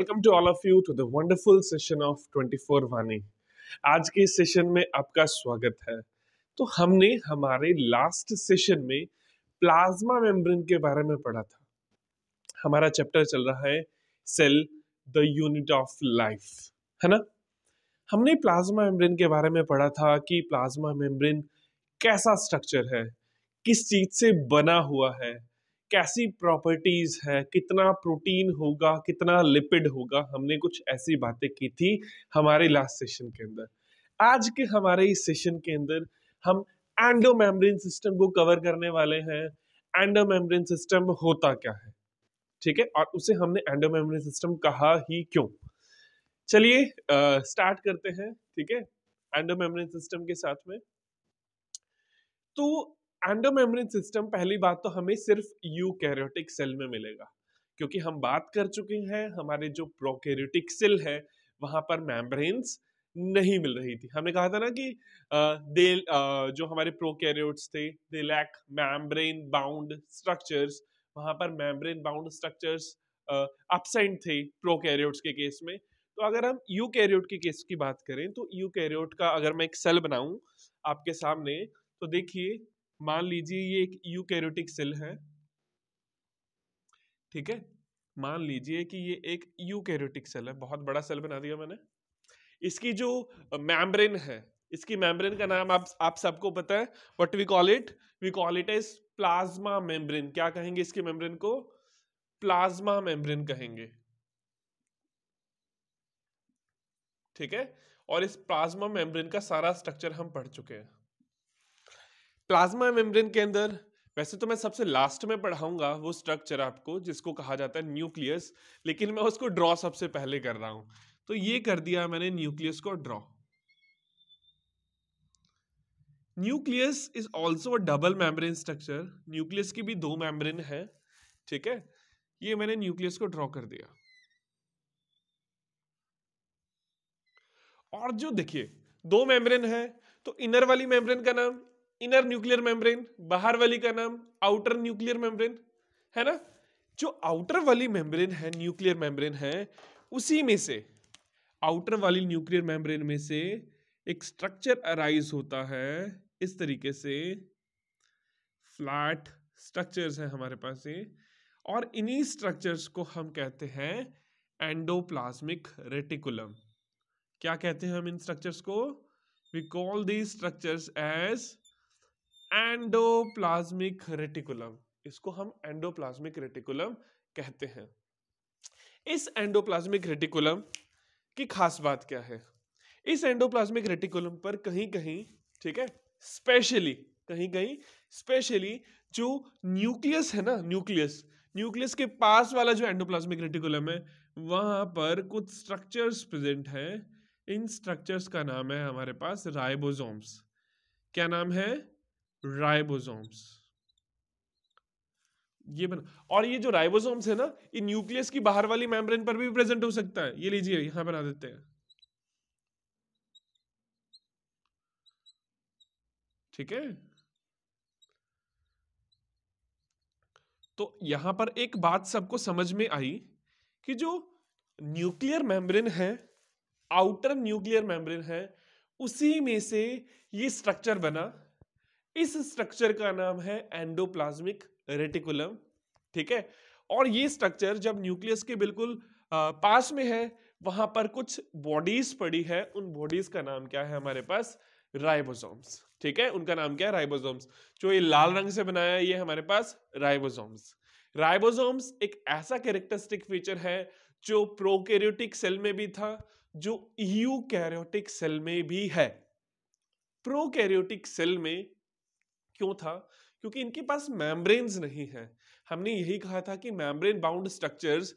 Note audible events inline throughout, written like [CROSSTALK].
Welcome to all of you to the wonderful session of 24 वानी आज के session में आपका स्वागत है तो हमने हमारे लास्ट सेशन में प्लाज्मा मेम्ब्रेन के बारे में पढ़ा था हमारा चैप्टर चल रहा है cell the unit of life है ना हमने प्लाज्मा मेम्ब्रेन के बारे में पढ़ा था कि प्लाज्मा मेम्ब्रेन कैसा स्ट्रक्चर है किस चीज से बना हुआ है कैसी प्रॉपर्टीज़ है कितना प्रोटीन होगा कितना लिपिड होगा हमने कुछ ऐसी बातें की थी हमारे लास्ट सेशन के अंदर आज के हमारे इस सेशन के अंदर हम एंडो मेम्ब्रेन सिस्टम को कवर करने वाले हैं एंडो मेम्ब्रेन सिस्टम होता क्या है ठीक है और उसे हमने एंडो मेम्ब्रेन सिस्टम कहा ही क्यों चलिए स्टार्ट करते हैं ठीक है एंडो मेम्ब्रेन सिस्टम के साथ में तो एंडोमेमरिन सिस्टम पहली बात तो हमें सिर्फ यूकैरियोटिक सेल में मिलेगा क्योंकि हम बात कर चुके हैं हमारे जो प्रोकैरियोटिक सेल है वहां पर मेम्ब्रेन्स नहीं मिल रही थी हमने कहा था ना कि आ, दे आ, जो हमारे प्रोकैरियोट्स थे they lack membrane bound structures वहां पर मेम्ब्रेन बाउंड स्ट्रक्चर्स अपसेंट थे प्रोकैरियोट्स के केस में तो अगर हम यूकैरियोट के केस की बात करें तो यूकैरियोट का अगर मैं एक सेल बनाऊं आपके सामने तो देखिए मान लीजिए ये एक यूकैरियोटिक सेल है ठीक है मान लीजिए कि ये एक यूकैरियोटिक सेल है बहुत बड़ा सेल बना दिया मैंने इसकी जो मैम्ब्रेन है इसकी मैम्ब्रेन का नाम आप आप सबको पता है what we call it we call it as plasma membrane क्या कहेंगे इसकी मेम्ब्रेन को प्लाज्मा मेम्ब्रेन कहेंगे ठीक है और इस प्लाज्मा मेम्ब्रेन का सारा स्ट्रक्चर हम पढ़ चुके हैं प्लाज्मा मेम्ब्रेन के अंदर वैसे तो मैं सबसे लास्ट में पढ़ाऊंगा वो स्ट्रक्चर आपको जिसको कहा जाता है न्यूक्लियस लेकिन मैं उसको ड्रॉ सबसे पहले कर रहा हूं तो ये कर दिया मैंने न्यूक्लियस को draw nucleus is also double membrane structure nucleus की भी दो मेम्ब्रेन है ठीक है ये मैंने न्यूक्लियस को ड्रॉ कर दिया और जो देखिए दो मेम्ब्रेन है तो इनर वाली मेम्ब्रेन का नाम इनर न्यूक्लियर मेम्ब्रेन बाहर वाली का नाम आउटर न्यूक्लियर मेम्ब्रेन है ना जो आउटर वाली मेम्ब्रेन है न्यूक्लियर मेम्ब्रेन है उसी में से आउटर वाली न्यूक्लियर मेम्ब्रेन में से एक स्ट्रक्चर अराइज होता है इस तरीके से फ्लैट स्ट्रक्चर्स हैं हमारे पास ये और इन्हीं स्ट्रक्चर्स को हम कहते हैं एंडोप्लाज्मिक रेटिकुलम क्या कहते हैं हम इन स्ट्रक्चर्स को we call these structures as endoplasmic reticulum इसको हम एंडोप्लाज्मिक रेटिकुलम कहते हैं इस एंडोप्लाज्मिक रेटिकुलम की खास बात क्या है इस एंडोप्लाज्मिक रेटिकुलम पर कहीं कहीं ठीक है स्पेशली कहीं कहीं स्पेशली जो न्यूक्लियस है ना न्यूक्लियस न्यूक्लियस के पास वाला जो एंडोप्लाज्मिक रेटिकुलम है वहां पर कुछ स्ट्रक्चर्स प्रेजेंट हैं इन स्ट्रक्चर्स का नाम है हमारे पास राइबोसोम्स क्या नाम है राइबोसोम्स ये बना और ये जो राइबोसोम्स है ना ये न्यूक्लियस की बाहर वाली मेम्ब्रेन पर भी प्रेजेंट हो सकता है ये लीजिए यहां बना देते हैं ठीक है तो यहां पर एक बात सबको समझ में आई कि जो न्यूक्लियर मेम्ब्रेन है आउटर न्यूक्लियर मेम्ब्रेन है उसी में से ये स्ट्रक्चर बना इस स्ट्रक्चर का नाम है एंडोप्लाज्मिक रेटिकुलम ठीक है और ये स्ट्रक्चर जब न्यूक्लियस के बिल्कुल पास में है वहां पर कुछ बॉडीज पड़ी है उन बॉडीज का नाम क्या है हमारे पास राइबोसोम्स ठीक है उनका नाम क्या है राइबोसोम्स जो ये लाल रंग से बनाया है ये हमारे पास राइबोसोम्स राइबोसोम्स एक ऐसा कैरेक्टरिस्टिक फीचर है जो प्रोकैरियोटिक सेल में भी था जो यूकैरियोटिक सेल में भी है प्रोकैरियोटिक सेल में क्यों था क्योंकि इनके पास मैम्ब्रेन्स नहीं है हमने यही कहा था कि मैम्ब्रेन बाउंड स्ट्रक्चर्स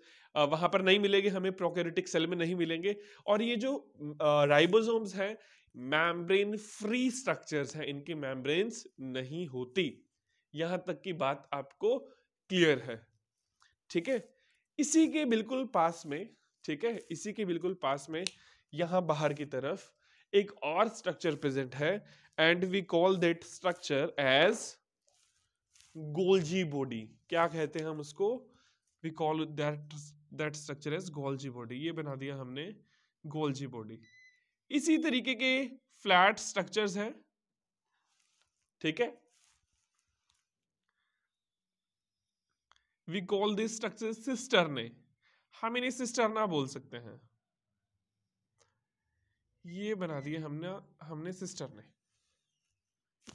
वहां पर नहीं मिलेंगे हमें प्रोकैरियोटिक सेल में नहीं मिलेंगे और ये जो राइबोसोम्स हैं मैम्ब्रेन फ्री स्ट्रक्चर्स हैं इनकी मैम्ब्रेन्स नहीं होती यहां तक की बात आपको क्लियर है ठीक है इसी के बिल्कुल पास में ठीक है इसी के बिल्कुल पास में यहां बाहर की तरफ एक और स्ट्रक्चर प्रेजेंट है and we call that structure as Golgi body क्या कहते हैं हम उसको we call that that structure as Golgi body ये बना दिया हमने गोल्जी बॉडी इसी तरीके के फ्लैट स्ट्रक्चर्स हैं ठीक है we call this structure cisternae हम इन्हें सिस्टर ना बोल सकते हैं ये बना दिए हमने हमने cisternae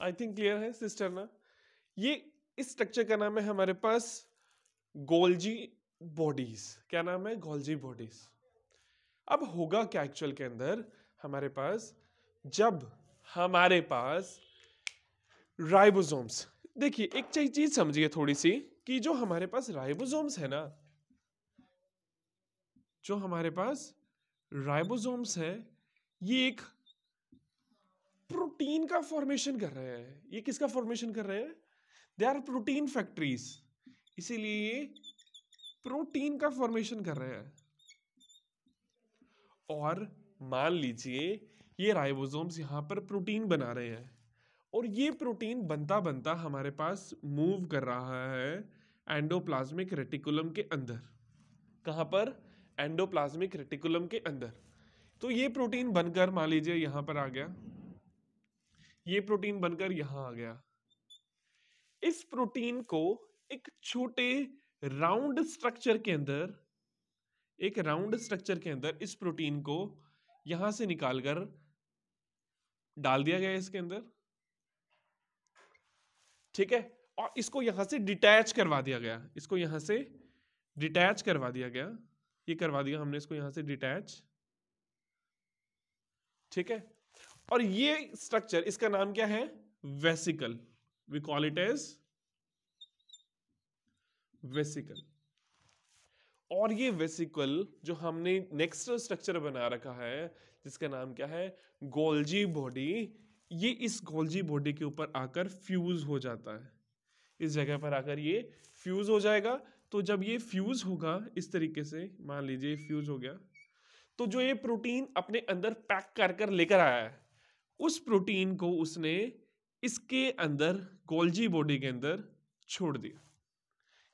I think clear है सिस्टर ना ये इस स्ट्रक्चर का नाम है हमारे पास गोल्जी बॉडीज क्या नाम है गोल्जी बॉडीज अब होगा क्या एक्चुअल के अंदर हमारे पास जब हमारे पास राइबोसोम्स देखिए एक चाहिए चीज समझिए थोड़ी सी कि जो हमारे पास राइबोसोम्स है ना जो हमारे पास राइबोसोम्स है ये एक प्रोटीन का फॉर्मेशन कर रहे हैं ये किसका फॉर्मेशन कर रहे हैं दे आर प्रोटीन फैक्ट्रीज इसीलिए ये प्रोटीन का फॉर्मेशन कर रहे हैं और मान लीजिए ये राइबोसोम्स यहां पर प्रोटीन बना रहे हैं और ये प्रोटीन बनता बनता हमारे पास मूव कर रहा है एंडोप्लाज्मिक रेटिकुलम के अंदर कहां पर एंडोप्लाज्मिक रेटिकुलम के अंदर तो ये प्रोटीन बनकर मान लीजिए यहां पर आ गया ये प्रोटीन बनकर यहां आ गया इस प्रोटीन को एक छोटे राउंड स्ट्रक्चर के अंदर एक राउंड स्ट्रक्चर के अंदर इस प्रोटीन को यहां से निकालकर डाल दिया गया इसके अंदर ठीक है और इसको यहां से डिटैच करवा दिया गया इसको यहां से डिटैच करवा दिया गया ये करवा दिया हमने इसको यहां से डिटैच ठीक है और ये स्ट्रक्चर इसका नाम क्या है vesicle we call it as vesicle और ये वेसिकल जो हमने नेक्स्ट स्ट्रक्चर बना रखा है जिसका नाम क्या है गोल्जी बॉडी ये इस गोल्जी बॉडी के ऊपर आकर फ्यूज हो जाता है इस जगह पर आकर ये फ्यूज हो जाएगा तो जब ये फ्यूज होगा इस तरीके से मान लीजिए फ्यूज हो गया तो जो ये प्रोटीन अपने अंदर पैक कर कर लेकर आया है उस प्रोटीन को उसने इसके अंदर गोल्जी बॉडी के अंदर छोड़ दिया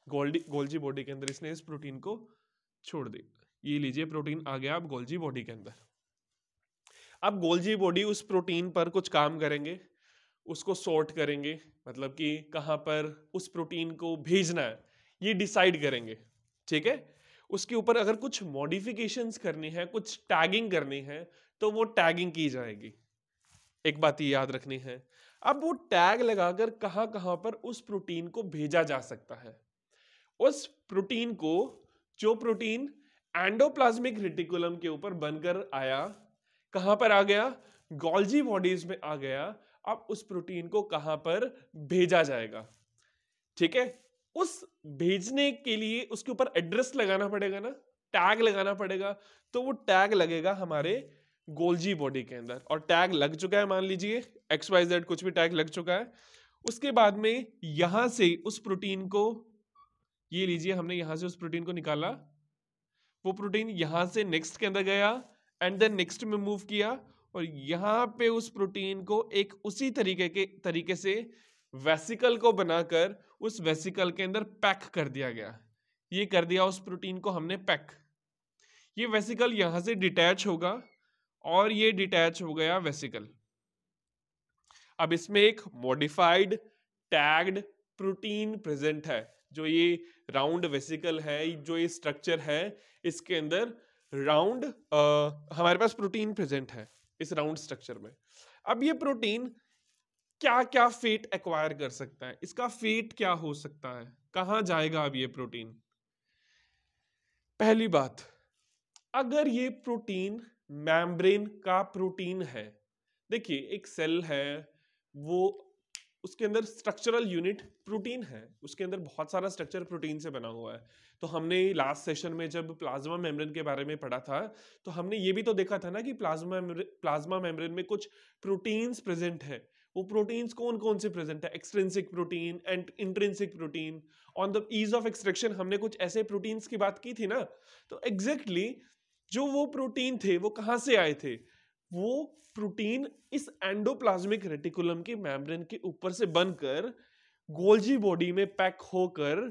गोल्डी गोल्जी बॉडी के अंदर इसने इस प्रोटीन को छोड़ दिया ये लीजिए प्रोटीन आ गया आप गोल्जी बॉडी के अंदर अब गोल्जी बॉडी उस प्रोटीन पर कुछ काम करेंगे उसको सॉर्ट करेंगे मतलब कि कहाँ पर उस प्रोटीन को भेजना है ये डिसाइड करेंगे ठीक है उसके ऊपर अगर कुछ मॉडिफिकेशंस करनी है कुछ टैगिंग करनी है तो वो टैगिंग की जाएगी एक बात ये याद रखनी है अब वो टैग लगाकर कहां कहां पर उस प्रोटीन को भेजा जा सकता है उस प्रोटीन को जो प्रोटीन एंडोप्लाज्मिक रेटिकुलम के ऊपर बनकर आया कहां पर आ गया गोल्जी बॉडीज में आ गया अब उस प्रोटीन को कहां पर भेजा जाएगा ठीक है उस भेजने के लिए उसके ऊपर एड्रेस लगाना पड़ेगा ना टैग लगाना पड़ेगा तो वो टैग लगेगा हमारे गोल्जी बॉडी के अंदर और टैग लग चुका है मान लीजिए एक्स वाई जेड कुछ भी टैग लग चुका है उसके बाद में यहां से उस प्रोटीन को ये लीजिए हमने यहां से उस प्रोटीन को निकाला वो प्रोटीन यहां से नेक्स्ट के अंदर गया एंड देन नेक्स्ट में मूव किया और यहाँ पे उस प्रोटीन को एक उसी तरीके के तरीके से वेसिकल को बनाकर उस वेसिकल के अंदर पैक कर दिया गया ये कर दिया उस प्रोटीन को हमने पैक ये वेसिकल यहाँ से डिटैच होगा और ये डिटैच हो गया वेसिकल अब इसमें एक मॉडिफाइड टैग्ड प्रोटीन प्रेजेंट है जो ये राउंड वेसिकल है जो ये स्ट्रक्चर है इसके अंदर राउंड हमारे पास प्रोटीन प्रेजेंट है इस राउंड स्ट्रक्चर में अब ये प्रोटीन क्या क्या फेट एक्वायर कर सकता है इसका फेट क्या हो सकता है कहां जाएगा अब ये प्रोटीन पहली बात अगर ये प्रोटीन मैम्ब्रेन का प्रोटीन है देखिए एक सेल है वो उसके अंदर स्ट्रक्चरल यूनिट प्रोटीन है उसके अंदर बहुत सारा स्ट्रक्चर प्रोटीन से बना हुआ है तो हमने लास्ट सेशन में जब प्लाज्मा मेम्ब्रेन के बारे में पढ़ा था तो हमने ये भी तो देखा था ना कि प्लाज्मा प्लाज्मा मेम्ब्रेन में कुछ प्रोटीन्स प्रेजेंट है वो प्रोटीन्स कौन कौन से प्रेजेंट है extrinsic protein and intrinsic protein on the ease of extraction हमने कुछ ऐसे प्रोटीन्स की बात की थी ना तो एग्जैक्टली exactly जो वो प्रोटीन थे वो कहाँ से आए थे वो प्रोटीन इस एंडोप्लाज्मिक रेटिकुलम के मैम्ब्रेन के ऊपर से बनकर गोल्जी बॉडी में पैक होकर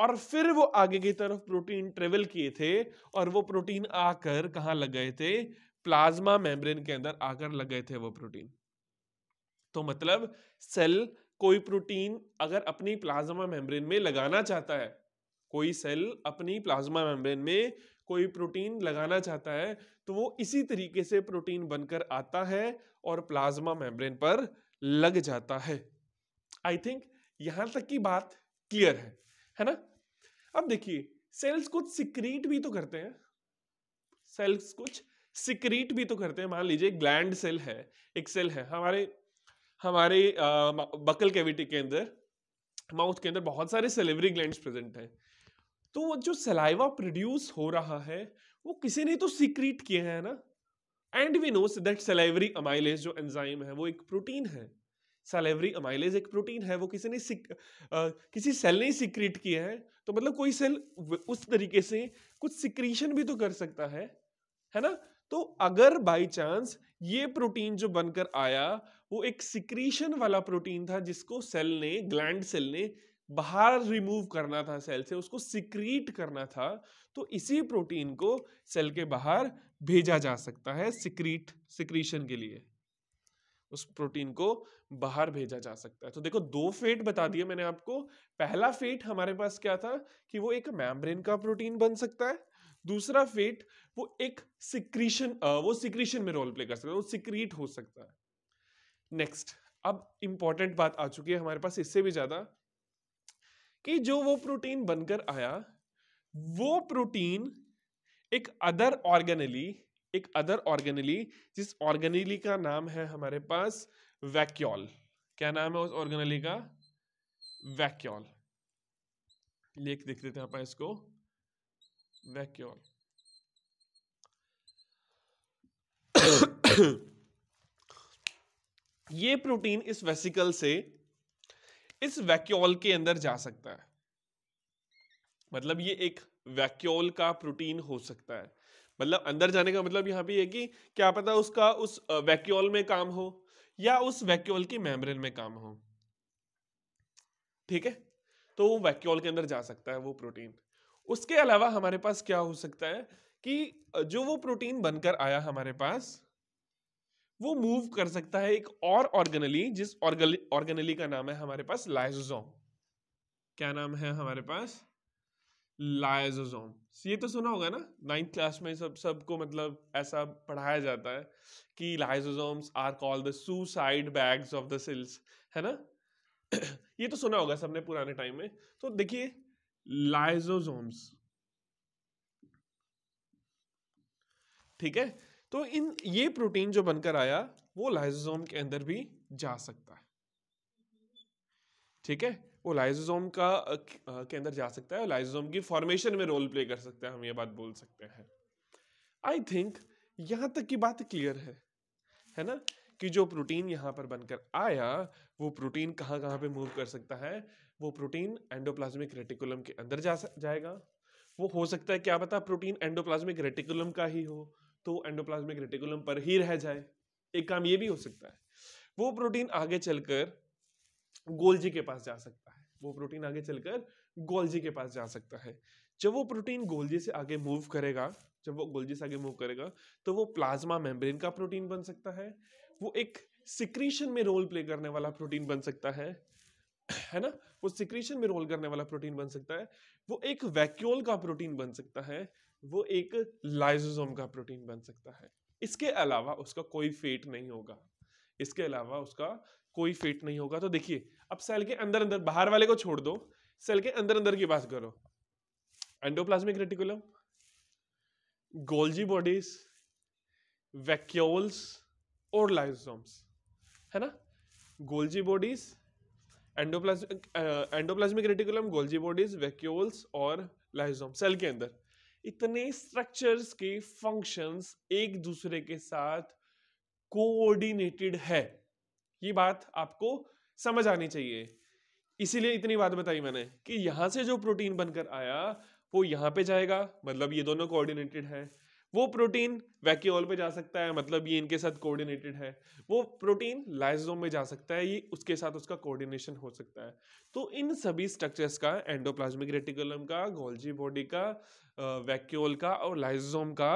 और फिर वो आगे की तरफ प्रोटीन ट्रेवल किए थे और वो प्रोटीन आकर कहाँ लग गए थे प्लाज्मा मेम्ब्रेन के अंदर आकर लग गए थे वो प्रोटीन तो मतलब सेल कोई प्रोटीन अगर अपनी प्लाज्मा मेम्ब्रेन में लगाना चाहता है कोई सेल अपनी प्लाज्मा मेम्ब्रेन में कोई प्रोटीन लगाना चाहता है तो वो इसी तरीके से प्रोटीन बनकर आता है और प्लाज्मा मेम्ब्रेन पर लग जाता है आई थिंक यहां तक की बात क्लियर है है ना अब देखिए सेल्स कुछ सिक्रीट भी तो करते हैं सेल्स कुछ सिक्रीट भी तो करते हैं मान लीजिए ग्लैंड सेल है एक सेल है हमारे हमारे आ, बकल कैविटी के अंदर माउथ के अंदर बहुत सारे सेलिवरी ग्लैंड प्रेजेंट हैं तो वो जो सलाइवा प्रोड्यूस हो रहा है वो किसी ने तो सीक्रेट किया है ना and we knows that salivary amylase जो एंजाइम है वो एक प्रोटीन है सलाइवरी अमाइलेज एक प्रोटीन है वो किसी ने आ, किसी सेल ने सीक्रेट किया है तो मतलब कोई सेल उस तरीके से कुछ सिक्रीशन भी तो कर सकता है है ना तो अगर बाय चांस ये प्रोटीन जो बनकर आया वो एक सिक्रीशन वाला प्रोटीन था जिसको सेल ने ग्लैंड सेल ने बाहर रिमूव करना था सेल से उसको सिक्रीट करना था तो इसी प्रोटीन को सेल के बाहर भेजा जा सकता है सिक्रीट सिक्रीशन के लिए उस प्रोटीन को बाहर भेजा जा सकता है तो देखो दो फेट बता दिए मैंने आपको पहला फेट हमारे पास क्या था कि वो एक मैम्ब्रेन का प्रोटीन बन सकता है दूसरा फेट वो एक सिक्रीशन वो सिक्रीशन में रोल प्ले कर सकता है वो सिक्रीट हो सकता है नेक्स्ट अब इंपॉर्टेंट बात आ चुकी है हमारे पास इससे भी ज्यादा कि जो वो प्रोटीन बनकर आया वो प्रोटीन एक अदर ऑर्गेनली एक अदर ऑर्गेनली जिस ऑर्गेनली का नाम है हमारे पास वैक्यूल क्या नाम है उस ऑर्गेनली का वैक्यूल लेख देख लेते हैं आप इसको वैक्यूल [COUGHS] ये प्रोटीन इस वेसिकल से इस वैक्यूल के अंदर जा सकता है मतलब ये एक वैक्यूल का प्रोटीन हो सकता है मतलब अंदर जाने का मतलब यहां पे कि क्या पता उसका उस वैक्यूल में काम हो या उस वैक्यूल की मेम्ब्रेन में काम हो ठीक है तो वो वैक्यूल के अंदर जा सकता है वो प्रोटीन उसके अलावा हमारे पास क्या हो सकता है कि जो वो प्रोटीन बनकर आया हमारे पास वो मूव कर सकता है एक और ऑर्गेनली जिस ऑर्गेनली का नाम है हमारे पास लाइजोजोम क्या नाम है हमारे पास लाइजोजोम ये तो सुना होगा ना नाइन्थ क्लास में सब सबको मतलब ऐसा पढ़ाया जाता है कि lysosomes are called the suicide bags of the cells है ना [CLEARS THROAT] ये तो सुना होगा सबने पुराने टाइम में तो देखिए लाइजोजोम्स ठीक है तो इन ये प्रोटीन जो बनकर आया वो लाइजोजोम के अंदर भी जा सकता है ठीक है वो लाइजोजोम का के अंदर जा सकता है लाइजोजोम की फॉर्मेशन में रोल प्ले कर सकता है हम ये बात बोल सकते हैं आई थिंक यहां तक की बात क्लियर है है ना कि जो प्रोटीन यहां पर बनकर आया वो प्रोटीन कहां कहां पे मूव कर सकता है वो प्रोटीन एंडोप्लाज्मिक रेटिकुलम के अंदर जा जाएगा वो हो सकता है क्या पता प्रोटीन एंडोप्लाज्मिक रेटिकुलम का ही हो तो एंडोप्लाज्मिक रेटिकुलम पर ही रह जाए एक काम ये भी हो सकता है वो प्रोटीन आगे चलकर गोल्जी के पास जा सकता है वो प्रोटीन आगे चलकर गोल्जी के पास जा सकता है जब वो प्रोटीन गोल्जी से आगे मूव करेगा जब वो गोल्जी से आगे मूव करेगा तो वो प्लाज्मा मेम्ब्रेन का प्रोटीन बन सकता है वो एक सिक्रीशन में रोल प्ले करने वाला प्रोटीन बन सकता है है ना वो सिक्रीशन में रोल करने वाला प्रोटीन बन सकता है वो एक वैक्यूल का प्रोटीन बन सकता है वो एक लाइजोसोम का प्रोटीन बन सकता है इसके अलावा उसका कोई फेट नहीं होगा इसके अलावा उसका कोई फेट नहीं होगा तो देखिए अब सेल के अंदर अंदर बाहर वाले को छोड़ दो सेल के अंदर अंदर की बात करो endoplasmic reticulum Golgi bodies vacuoles और लाइजोसोम्स है ना Golgi bodies endoplasmic endoplasmic reticulum Golgi bodies vacuoles और लाइजोम सेल के अंदर इतने स्ट्रक्चर्स के फंक्शंस एक दूसरे के साथ कोऑर्डिनेटेड है ये बात आपको समझ आनी चाहिए इसीलिए इतनी बात बताई मैंने कि यहां से जो प्रोटीन बनकर आया वो यहां पे जाएगा मतलब ये दोनों कोऑर्डिनेटेड है वो प्रोटीन वैक्यूल पे जा सकता है मतलब ये इनके साथ कोऑर्डिनेटेड है वो प्रोटीन लाइजोम में जा सकता है ये उसके साथ उसका कोऑर्डिनेशन हो सकता है तो इन सभी स्ट्रक्चर्स का एंडोप्लाज्मिक रेटिकुलम का गोल्जी बॉडी का वैक्यूल का और लाइजोम का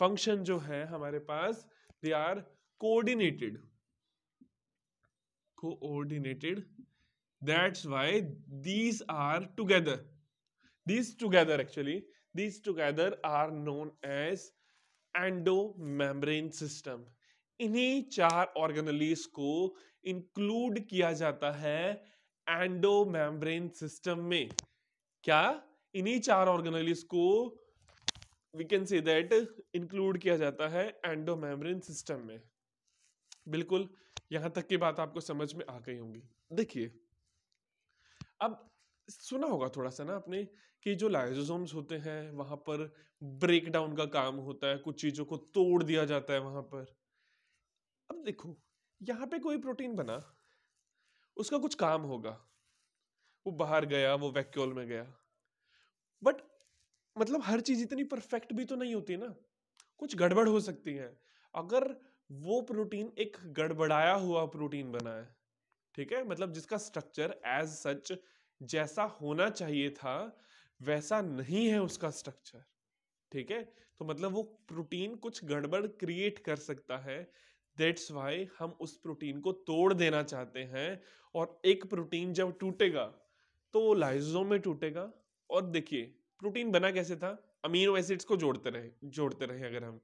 फंक्शन जो है हमारे पास they are coordinated coordinated that's why these are together these together actually these together are known as endomembrane system इन्हीं चार ऑर्गेनलीस को इंक्लूड किया जाता है एंडो मेम्ब्रेन सिस्टम में क्या इन्हीं चार ऑर्गेनलीस को we can say that include किया जाता है एंडो मेम्ब्रेन सिस्टम में बिल्कुल यहां तक की बात आपको समझ में आ गई होंगी देखिए अब सुना होगा थोड़ा सा ना आपने कि जो लाइजोसोम्स होते हैं वहाँ पर ब्रेक डाउन का काम होता है कुछ चीज़ों को तोड़ दिया जाता है वहाँ पर अब देखो यहाँ पे कोई प्रोटीन बना उसका कुछ काम होगा वो बाहर गया वो वैक्यूल में गया बट मतलब हर चीज़ इतनी परफेक्ट भी तो नहीं होती ना कुछ गड़बड़ हो सकती है अगर वो प्रोटीन एक गड़बड़ाया हुआ प्रोटीन बना है ठीक है मतलब जिसका स्ट्रक्चर एज सच जैसा होना चाहिए था वैसा नहीं है उसका स्ट्रक्चर ठीक है तो मतलब वो प्रोटीन कुछ गड़बड़ क्रिएट कर सकता है दैट्स वाई हम उस प्रोटीन को तोड़ देना चाहते हैं और एक प्रोटीन जब टूटेगा तो वो लाइजोम में टूटेगा और देखिए प्रोटीन बना कैसे था अमीनो एसिड्स को जोड़ते रहे जोड़ते रहे अगर हम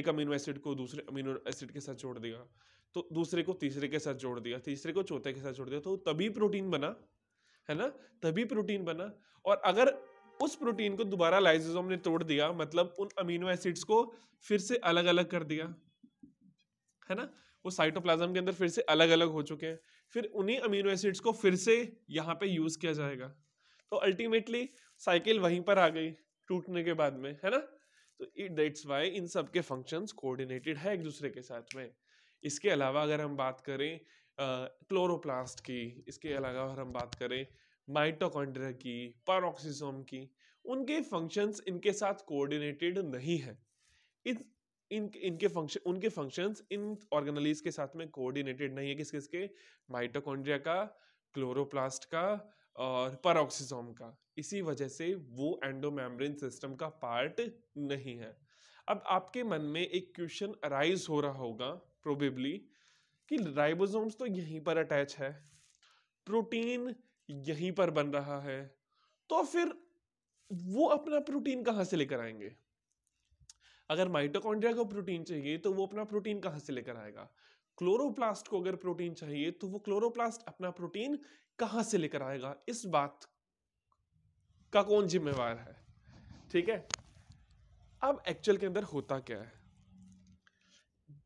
एक अमीनो एसिड को दूसरे अमीनो एसिड के साथ जोड़ देगा तो दूसरे को तीसरे के साथ जोड़ दिया तीसरे को चौथे के साथ जोड़ दिया तो तभी प्रोटीन बना है ना तभी प्रोटीन बना और अगर उस प्रोटीन को दोबारा लाइजोसोम ने तोड़ दिया मतलब उन अमीनो एसिड्स को फिर से अलग अलग कर दिया है ना वो साइटोप्लाज्म के अंदर फिर से अलग अलग हो चुके हैं फिर उन्हीं अमीनो एसिड्स को फिर से यहाँ पे यूज किया जाएगा तो अल्टीमेटली साइकिल वहीं पर आ गई टूटने के बाद में है ना तो इट दैट्स वाई इन सब के फंक्शंस कोऑर्डिनेटेड है एक दूसरे के साथ में इसके अलावा अगर हम बात करें क्लोरोप्लास्ट की इसके अलावा अगर हम बात करें माइटोकॉन्ड्रिया की पैरोक्सीसोम की उनके फंक्शंस इनके साथ कोऑर्डिनेटेड नहीं है इन इन इनके फंक्शन उनके फंक्शंस इन ऑर्गेनलीज के साथ में कोऑर्डिनेटेड नहीं है किस किस के माइटोकॉन्ड्रिया का क्लोरोप्लास्ट का और परोक्सीसोम का इसी वजह से वो एंडोमेम्ब्रेन सिस्टम का पार्ट नहीं है अब आपके मन में एक क्वेश्चन अराइज हो रहा होगा प्रोबेबली कि राइबोसोम्स तो यहीं पर अटैच है प्रोटीन यहीं पर बन रहा है तो फिर वो अपना प्रोटीन कहाँ से लेकर आएंगे अगर माइटोकॉन्ड्रिया को प्रोटीन चाहिए तो वो अपना प्रोटीन कहाँ से लेकर आएगा क्लोरोप्लास्ट को अगर प्रोटीन चाहिए तो वो क्लोरोप्लास्ट अपना प्रोटीन कहाँ से लेकर आएगा इस बात का कौन जिम्मेवार है ठीक है अब एक्चुअल के अंदर होता क्या है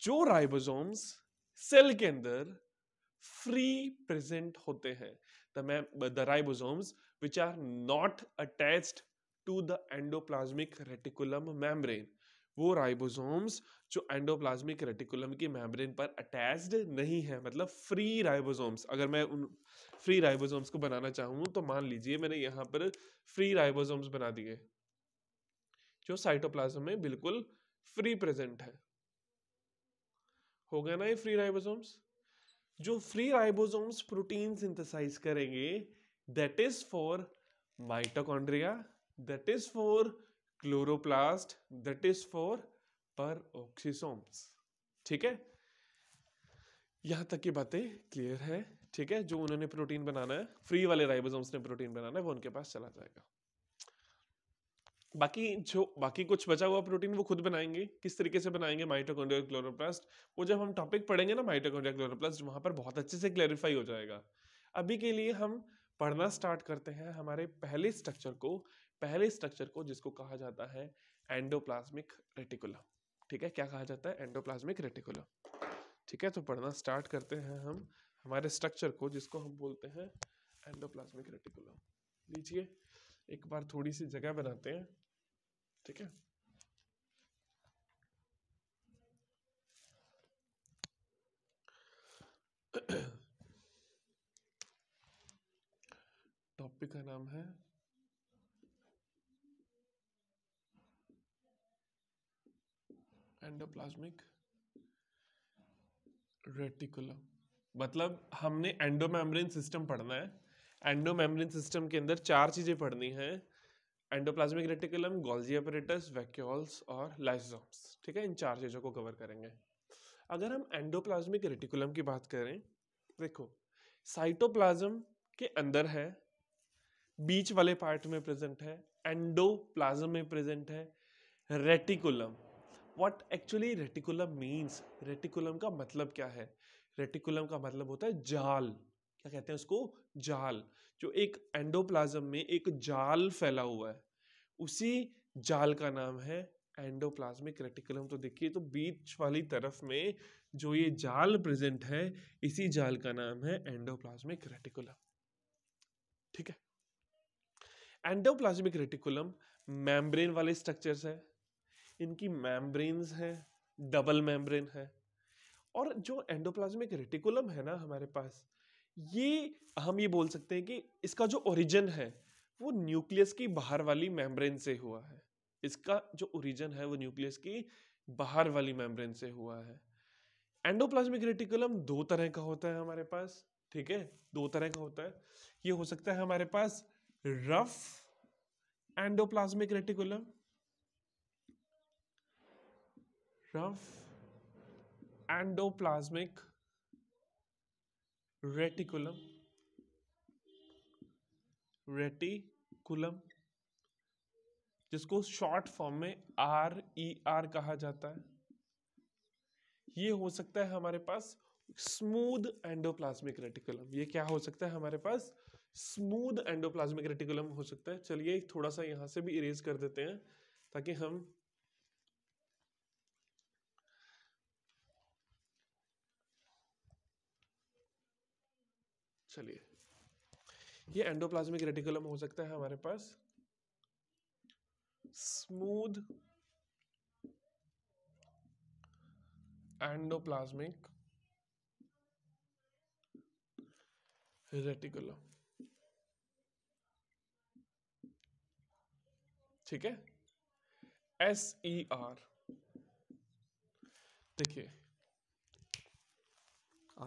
जो राइबोसोम्स सेल के अंदर फ्री प्रेजेंट होते हैं the, the ribosomes which are not attached to the endoplasmic reticulum membrane वो राइबोसोम्स जो एंडोप्लाज्मिक रेटिकुलम की मेम्ब्रेन पर अटैच्ड नहीं है मतलब फ्री राइबोसोम्स अगर मैं उन फ्री राइबोसोम्स को बनाना चाहूँ तो मान लीजिए मैंने यहाँ पर फ्री राइबोसोम्स बना दिए जो साइटोप्लाज्म में बिल्कुल फ्री प्रेजेंट है हो गया ना ये फ्री राइबोसोम्स जो फ्री राइबोसोम्स प्रोटीन सिंथेसाइज करेंगे that is for mitochondria that is for chloroplast that is for peroxisomes ठीक है यहां तक की बातें क्लियर है ठीक है जो उन्होंने प्रोटीन बनाना है फ्री वाले राइबोसोम्स ने प्रोटीन बनाना है वो उनके पास चला जाएगा बाकी जो बाकी कुछ बचा हुआ प्रोटीन वो खुद बनाएंगे किस तरीके से बनाएंगे माइटोकॉन्ड्रियल क्लोरोप्लास्ट वो जब हम टॉपिक पढ़ेंगे ना माइटोकॉन्ड्रियल क्लोरोप्लास्ट वहाँ पर बहुत अच्छे से क्लैरिफाई हो जाएगा अभी के लिए हम पढ़ना स्टार्ट करते हैं हमारे पहले स्ट्रक्चर को पहले स्ट्रक्चर को जिसको कहा जाता है एंडोप्लाज्मिक रेटिकुलम ठीक है क्या कहा जाता है एंडोप्लाज्मिक रेटिकुलम ठीक है तो पढ़ना स्टार्ट करते हैं हम हमारे स्ट्रक्चर को जिसको हम बोलते हैं एंडोप्लाज्मिक रेटिकुलम लीजिए एक बार थोड़ी सी जगह बनाते हैं ठीक है टॉपिक का नाम है एंडोप्लाज्मिक रेटिकुलम मतलब हमने एंडोमेम्ब्रेन सिस्टम पढ़ना है एंडो मेम्ब्रेन सिस्टम के अंदर चार चीज़ें पढ़नी है endoplasmic reticulum Golgi apparatus vacuoles और लाइसोम्स ठीक है इन चार चीज़ों को कवर करेंगे अगर हम एंडोप्लाज्मिक रेटिकुलम की बात करें देखो साइटोप्लाज्म के अंदर है बीच वाले पार्ट में प्रेजेंट है एंडोप्लाज्म में प्रेजेंट है reticulum what actually reticulum means reticulum का मतलब क्या है रेटिकुलम का मतलब होता है जाल क्या कहते हैं उसको जाल जो एक एंडोप्लाज्म में एक जाल फैला हुआ है उसी जाल का नाम है एंडोप्लाज्मिक रेटिकुलम तो देखिए तो बीच वाली तरफ में जो ये जाल प्रेजेंट है इसी जाल का नाम है एंडोप्लाज्मिक रेटिकुलम ठीक है एंडोप्लाज्मिक रेटिकुलम मैम्ब्रेन वाले स्ट्रक्चर्स है इनकी मैम्ब्रेन्स है डबल मैम्ब्रेन है और जो एंडोप्लाज्मिक रेटिकुलम है ना हमारे पास ये हम ये बोल सकते हैं कि इसका जो ओरिजिन है वो न्यूक्लियस की बाहर वाली मेम्ब्रेन से हुआ है इसका जो ओरिजिन है वो न्यूक्लियस की बाहर वाली मेम्ब्रेन से हुआ है एंडोप्लाज्मिक रेटिकुलम दो तरह का होता है हमारे पास ठीक है दो तरह का होता है ये हो सकता है हमारे पास rough endoplasmic reticulum rough endoplasmic reticulum reticulum जिसको शॉर्ट फॉर्म में आर ई आर कहा जाता है ये हो सकता है हमारे पास स्मूद एंडोप्लाज्मिक रेटिकुलम ये क्या हो सकता है हमारे पास स्मूद एंडोप्लाज्मिक रेटिकुलम हो सकता है चलिए थोड़ा सा यहां से भी इरेज कर देते हैं ताकि हम चलिए ये एंडोप्लाज्मिक रेटिकुलम हो सकता है हमारे पास स्मूथ एंडोप्लाज्मिक रेटिकुलम ठीक है एस ई आर देखिए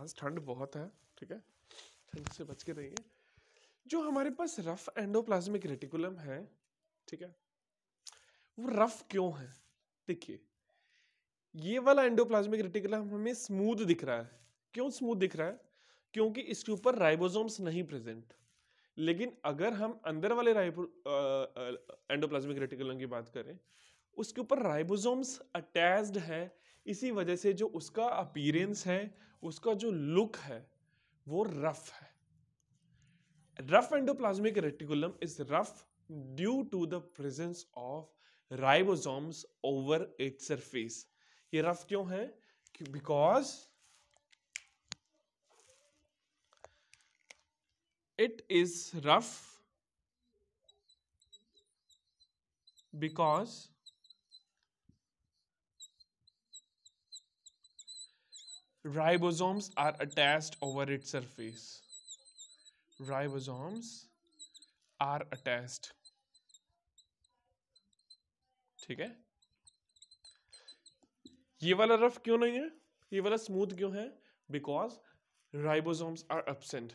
आज ठंड बहुत है ठीक है ठंड से बच के रहिए जो हमारे पास रफ एंडोप्लाज्मिक रेटिकुलम है ठीक है वो रफ क्यों है देखिए ये वाला एंडोप्लाज्मिक रेटिकुलम हमें स्मूथ दिख रहा है क्यों स्मूथ दिख रहा है क्योंकि इसके ऊपर राइबोसोम्स नहीं प्रेजेंट लेकिन अगर हम अंदर वाले राइबो एंडोप्लाज्मिक रेटिकुलम की बात करें उसके ऊपर राइबोसोम्स अटैच्ड है इसी वजह से जो उसका अपीरेंस है उसका जो लुक है वो रफ है rough endoplasmic reticulum is rough due to the presence of ribosomes over its surface ये रफ क्यों है because it is rough because ribosomes are attached over its surface ribosomes are attached ठीक है ये वाला रफ क्यों नहीं है ये वाला स्मूथ क्यों है because ribosomes are absent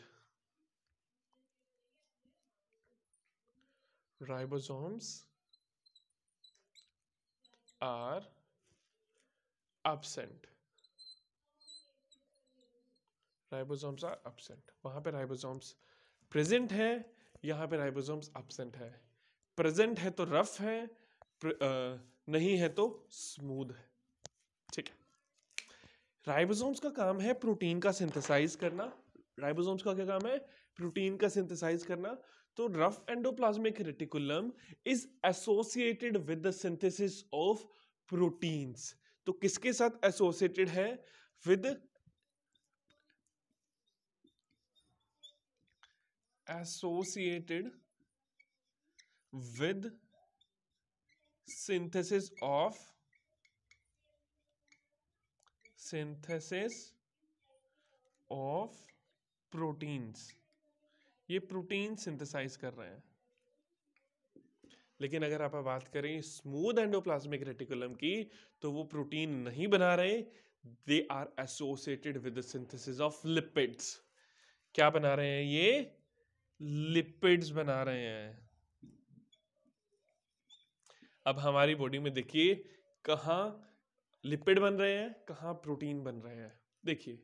ribosomes are absent ribosomes are absent वहाँ पे राइबोसोम्स प्रेजेंट है यहाँ पे राइबोसोम्स एबसेंट है प्रेजेंट है तो रफ है प्र, आ, नहीं है तो स्मूद है ठीक है राइबोसोम्स का काम है प्रोटीन का सिंथेसाइज करना राइबोसोम्स का क्या काम है प्रोटीन का सिंथेसाइज करना तो rough endoplasmic reticulum is associated with the synthesis of proteins तो किसके साथ एसोसिएटेड है with associated with synthesis of synthesis of proteins ये प्रोटीन सिंथेसाइज कर रहे हैं लेकिन अगर आप बात करें स्मूथ एंडोप्लाज्मिक रेटिकुलम की तो वो प्रोटीन नहीं बना रहे they are associated with the synthesis of lipids क्या बना रहे हैं ये लिपिड्स बना रहे हैं अब हमारी बॉडी में देखिए कहा लिपिड बन रहे हैं कहा प्रोटीन बन रहे हैं देखिए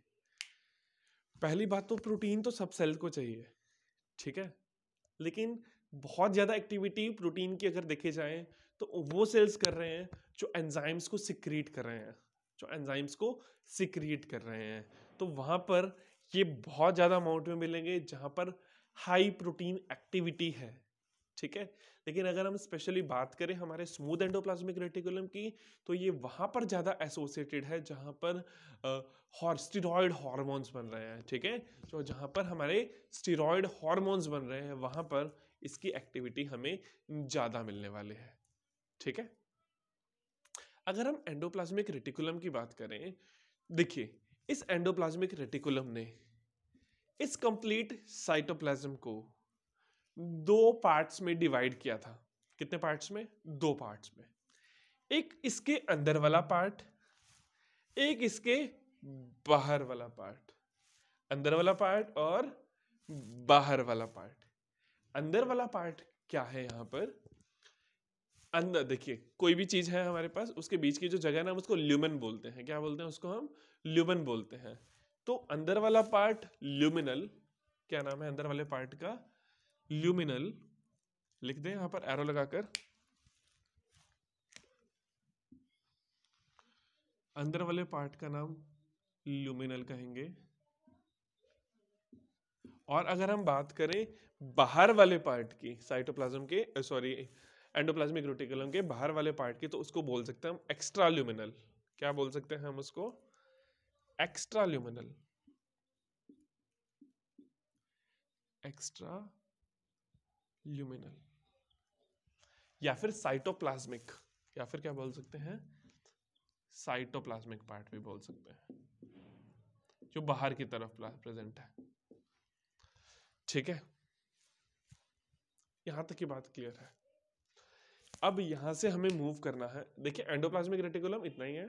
पहली बात तो प्रोटीन तो सब सेल को चाहिए ठीक है लेकिन बहुत ज़्यादा एक्टिविटी प्रोटीन की अगर देखे जाए तो वो सेल्स कर रहे हैं जो एंजाइम्स को सिक्रीट कर रहे हैं जो एंजाइम्स को सिक्रीट कर रहे हैं तो वहां पर ये बहुत ज़्यादा अमाउंट में मिलेंगे जहां पर हाई प्रोटीन एक्टिविटी है ठीक है लेकिन अगर हम स्पेशली बात करें हमारे स्मूथ एंडोप्लाज्मिक रेटिकुलम की तो ये वहां पर ज़्यादा एसोसिएटेड है जहां पर हॉर्स्टिरॉयड हॉर्मोन्स बन रहे हैं ठीक है तो जहां पर हमारे स्टीरॉयड हॉर्मोन्स बन रहे हैं वहां पर इसकी एक्टिविटी हमें ज़्यादा मिलने वाले है ठीक है अगर हम एंडोप्लाज्मिक रेटिकुलम की बात करें देखिए इस एंडोप्लाज्मिक रेटिकुलम ने इस कंप्लीट साइटोप्लाज्म को दो पार्ट्स में डिवाइड किया था कितने पार्ट्स में दो पार्ट्स में एक इसके अंदर वाला पार्ट एक इसके बाहर वाला पार्ट अंदर वाला पार्ट और बाहर वाला पार्ट अंदर वाला पार्ट क्या है यहां पर अंदर देखिए कोई भी चीज़ है हमारे पास उसके बीच की जो जगह है ना हम उसको ल्यूमन बोलते हैं क्या बोलते हैं उसको हम ल्यूमन बोलते हैं तो अंदर वाला पार्ट ल्यूमिनल क्या नाम है अंदर वाले पार्ट का ल्यूमिनल लिख दें यहां पर एरो लगाकर अंदर वाले पार्ट का नाम ल्यूमिनल कहेंगे और अगर हम बात करें बाहर वाले पार्ट की साइटोप्लाज्म के सॉरी एंडोप्लाज्मिक रेटिकुलम के बाहर वाले पार्ट की तो उसको बोल सकते हैं हम एक्स्ट्रा ल्यूमिनल क्या बोल सकते हैं हम उसको एक्स्ट्रा ल्यूमिनल एक्स्ट्रा ल्यूमिनल या फिर साइटोप्लाज्मिक या फिर क्या बोल सकते हैं साइटोप्लाज्मिक पार्ट भी बोल सकते हैं जो बाहर की तरफ प्रेजेंट है ठीक है यहां तक की बात क्लियर है अब यहां से हमें मूव करना है देखिए एंडोप्लाज्मिक रेटिकुलम इतना ही है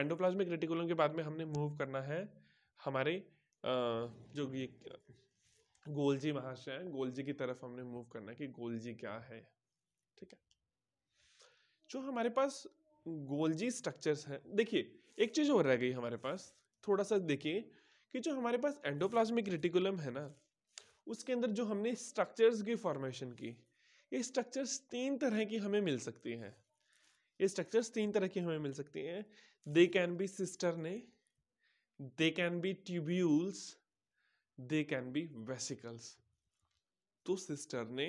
एंडोप्लाज्मिक रेटिकुलम के बाद में हमने मूव करना है हमारे जो ये गोलजी महाशय है गोलजी की तरफ हमने मूव करना है कि गोलजी क्या है ठीक है जो हमारे पास गोलजी स्ट्रक्चर्स हैं देखिए एक चीज़ और रह गई हमारे पास थोड़ा सा देखिए कि जो हमारे पास एंडोप्लाज्मिक रेटिकुलम है ना उसके अंदर जो हमने स्ट्रक्चर्स की फॉर्मेशन की ये स्ट्रक्चर्स तीन तरह की हमें मिल सकती हैं ये स्ट्रक्चर्स तीन तरह की हमें मिल सकती हैं दे can be cisternae they can be tubules they can be vesicles तो सिस्टर ने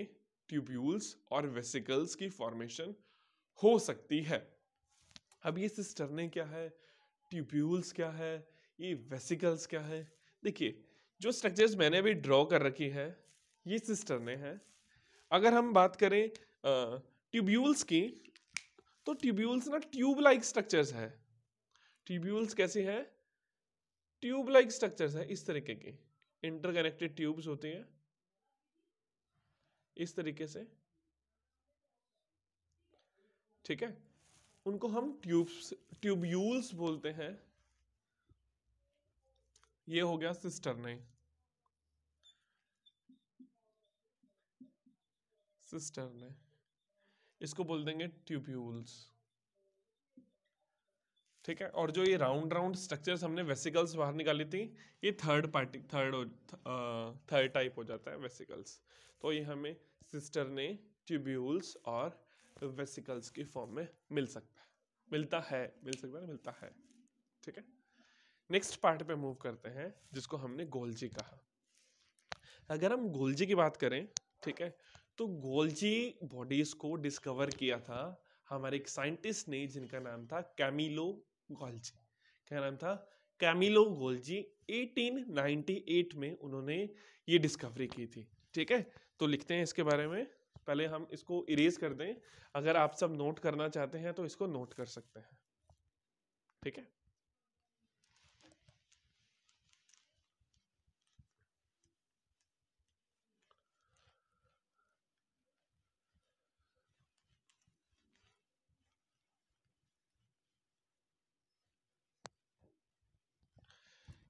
ट्यूब्यूल्स और वेसिकल्स की फॉर्मेशन हो सकती है अब ये सिस्टर ने क्या है ट्यूब्यूल्स क्या है ये वेसिकल्स क्या है देखिए जो स्ट्रक्चर्स मैंने अभी ड्रॉ कर रखी है ये सिस्टर ने हैं अगर हम बात करें ट्यूब्यूल्स की तो ट्यूब्यूल्स ना ट्यूब लाइक स्ट्रक्चर्स है ट्यूब्यूल्स कैसे हैं ट्यूब लाइक स्ट्रक्चर्स हैं इस तरीके की इंटरकनेक्टेड ट्यूब्स होते हैं इस तरीके से ठीक है उनको हम ट्यूब्स ट्यूब्यूल्स बोलते हैं ये हो गया सिस्टर ने सिस्टर ने इसको बोल देंगे ट्यूब्यूल्स ठीक है और जो ये राउंड राउंड स्ट्रक्चर हमने वेसिकल्स बाहर निकाली थी ये third party third third type हो जाता है वेसिकल्स तो ये हमें सिस्टर ने ट्यूब्यूल्स और वेसिकल्स के फॉर्म में मिल सकता है मिलता है मिल सकता है मिलता है ठीक है नेक्स्ट पार्ट पे मूव करते हैं जिसको हमने गोलजी कहा अगर हम गोलजी की बात करें ठीक है तो गोलजी बॉडीज को डिस्कवर किया था हमारे एक साइंटिस्ट ने जिनका नाम था कैमिलो गोल्जी क्या नाम था कैमिलो गोल्जी 1898 में उन्होंने ये डिस्कवरी की थी ठीक है तो लिखते हैं इसके बारे में पहले हम इसको इरेज कर दें अगर आप सब नोट करना चाहते हैं तो इसको नोट कर सकते हैं ठीक है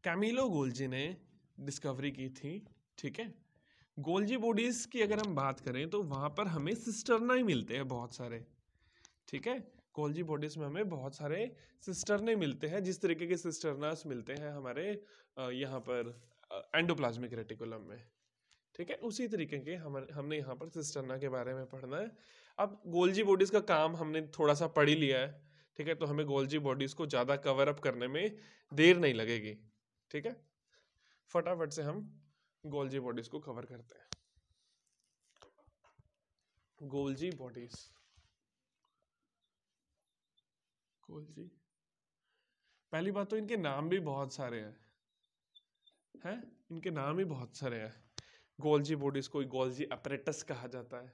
कैमिलो गोल्जी ने डिस्कवरी की थी ठीक है गोल्जी बॉडीज़ की अगर हम बात करें तो वहाँ पर हमें सिस्टरना ही मिलते हैं बहुत सारे ठीक है गोल्जी बॉडीज़ में हमें बहुत सारे सिस्टरने मिलते हैं जिस तरीके के सिस्टरनास मिलते हैं हमारे यहाँ पर एंडोप्लाज्मिक रेटिकुलम में ठीक है उसी तरीके के हम हमने यहाँ पर सिस्टरना के बारे में पढ़ना है अब गोल्जी बॉडीज़ का काम हमने थोड़ा सा पढ़ ही लिया है ठीक है तो हमें गोल्जी बॉडीज़ को ज़्यादा कवर अप करने में देर नहीं लगेगी ठीक है फटाफट से हम गोल्जी बॉडीज को कवर करते हैं गोल्जी बॉडीज गोल्जी पहली बात तो इनके नाम भी बहुत सारे हैं हैं इनके नाम ही बहुत सारे हैं गोल्जी बॉडीज को गोल्जी अपरेटस कहा जाता है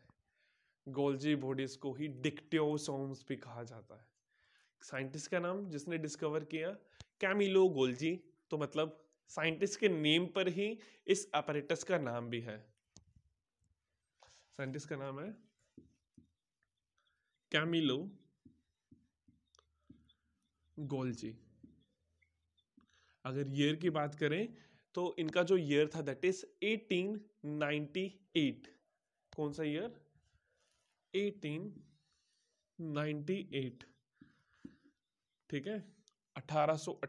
गोल्जी बॉडीज को ही डिक्टियोसोम्स भी कहा जाता है साइंटिस्ट का नाम जिसने डिस्कवर किया कैमिलो गोल्जी तो मतलब साइंटिस्ट के नेम पर ही इस अपरेटस का नाम भी है साइंटिस्ट का नाम है कैमिलो गोल्जी अगर ईयर की बात करें तो इनका जो ईयर था दैट इज 1898 कौन सा ईयर 1898 ठीक है अठारह सो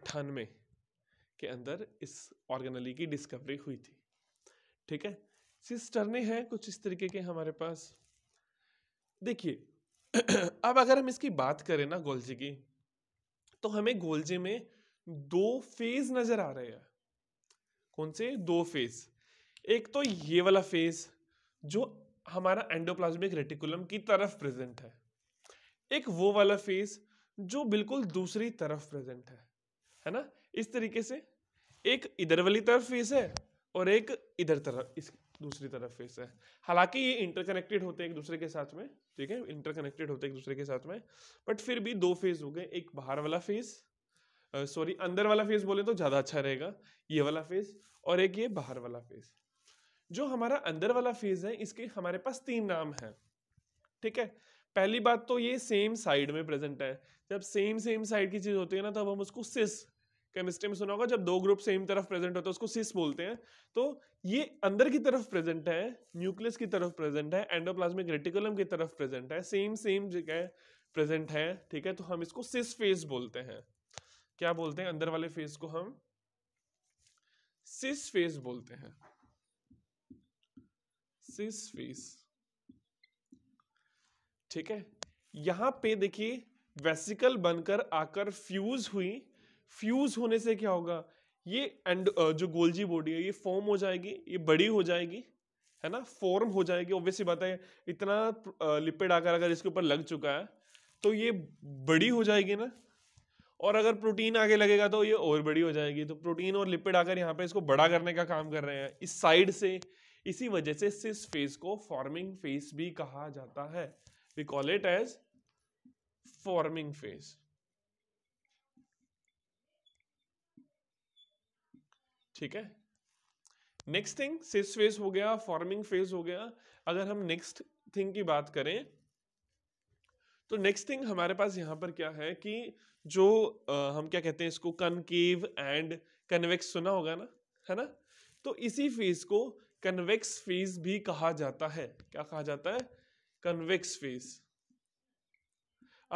के अंदर इस ऑर्गेनली की डिस्कवरी हुई थी ठीक है सिस्टरने हैं कुछ इस तरीके के हमारे पास देखिए [CLEARS THROAT] अब अगर हम इसकी बात करें ना गोलजी की तो हमें गोल्जे में दो फेज नजर आ रहे हैं कौन से दो फेज एक तो ये वाला फेज जो हमारा एंडोप्लाज्मिक रेटिकुलम की तरफ प्रेजेंट है एक वो वाला फेज जो बिल्कुल दूसरी तरफ प्रेजेंट है है ना इस तरीके से एक इधर वाली तरफ फेस है और एक इधर तरफ इस दूसरी तरफ फेस है हालांकि ये इंटरकनेक्टेड होते हैं एक दूसरे के साथ में ठीक है इंटरकनेक्टेड होते हैं एक दूसरे के साथ में बट फिर भी दो फेस हो गए एक बाहर वाला फेस सॉरी अंदर वाला फेस बोले तो ज़्यादा अच्छा रहेगा ये वाला फेज और एक ये बाहर वाला फेज जो हमारा अंदर वाला फेज है इसके हमारे पास तीन नाम है ठीक है पहली बात तो ये सेम साइड में प्रेजेंट है जब सेम सेम साइड की चीज़ होती है ना तब तो हम उसको सिस केमिस्ट्री में सुना होगा जब दो ग्रुप सेम तरफ प्रेजेंट होता है उसको सिस बोलते हैं तो ये अंदर की तरफ प्रेजेंट है न्यूक्लियस की तरफ प्रेजेंट है एंडोप्लाज्मिक रेटिकुलम की तरफ प्रेजेंट है सेम सेम जगह प्रेजेंट है ठीक है तो हम इसको सिस फेस बोलते हैं क्या बोलते हैं अंदर वाले फेस को हम सिस फेस बोलते हैं सिस फेस ठीक है यहां पे देखिए वेसिकल बनकर आकर फ्यूज हुई फ्यूज होने से क्या होगा ये एंड जो गोल्जी बॉडी है ये फॉर्म हो जाएगी ये बड़ी हो जाएगी है ना फॉर्म हो जाएगी ऑब्वियसली बात है इतना लिपिड आकर अगर इसके ऊपर लग चुका है तो ये बड़ी हो जाएगी ना और अगर प्रोटीन आगे लगेगा तो ये और बड़ी हो जाएगी तो प्रोटीन और लिपिड आकर यहाँ पे इसको बड़ा करने का काम कर रहे हैं इस साइड से इसी वजह से सिस फेज को फॉर्मिंग फेस भी कहा जाता है we call it as forming phase ठीक है नेक्स्ट थिंग सिस फेज हो गया फॉर्मिंग फेज हो गया अगर हम नेक्स्ट थिंग की बात करें तो नेक्स्ट थिंग हमारे पास यहां पर क्या है कि जो आ, हम क्या कहते हैं इसको कनकेव एंड कन्वेक्स सुना होगा ना है ना तो इसी फेज को कन्वेक्स फेज भी कहा जाता है क्या कहा जाता है कन्वेक्स फेज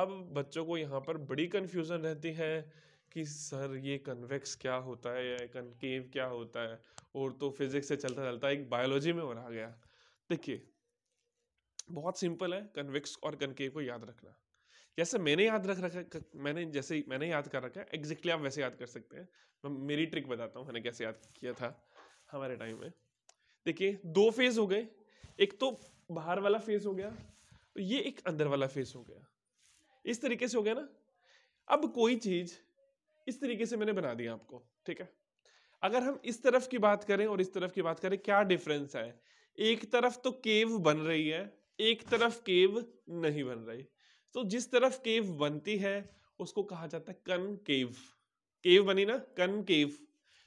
अब बच्चों को यहां पर बड़ी कंफ्यूजन रहती है कि सर ये कन्वेक्स क्या होता है या कनकेव क्या होता है और तो फिजिक्स से चलता चलता एक बायोलॉजी में और आ गया देखिए बहुत सिंपल है कन्वेक्स और कनकेव को याद रखना जैसे मैंने याद रख रखा मैंने जैसे मैंने याद कर रखा है एग्जैक्टली आप वैसे याद कर सकते हैं मैं मेरी ट्रिक बताता हूँ मैंने कैसे याद किया था हमारे टाइम में देखिए दो फेज हो गए एक तो बाहर वाला फेज हो गया तो ये एक अंदर वाला फेज हो गया इस तरीके से हो गया ना अब कोई चीज़ इस तरीके से मैंने बना दिया आपको ठीक है अगर हम इस तरफ की बात करें और इस तरफ की बात करें क्या डिफरेंस है एक तरफ तो केव बन रही है एक तरफ केव नहीं बन रही तो जिस तरफ केव बनती है उसको कहा जाता है कन केव केव बनी ना कन केव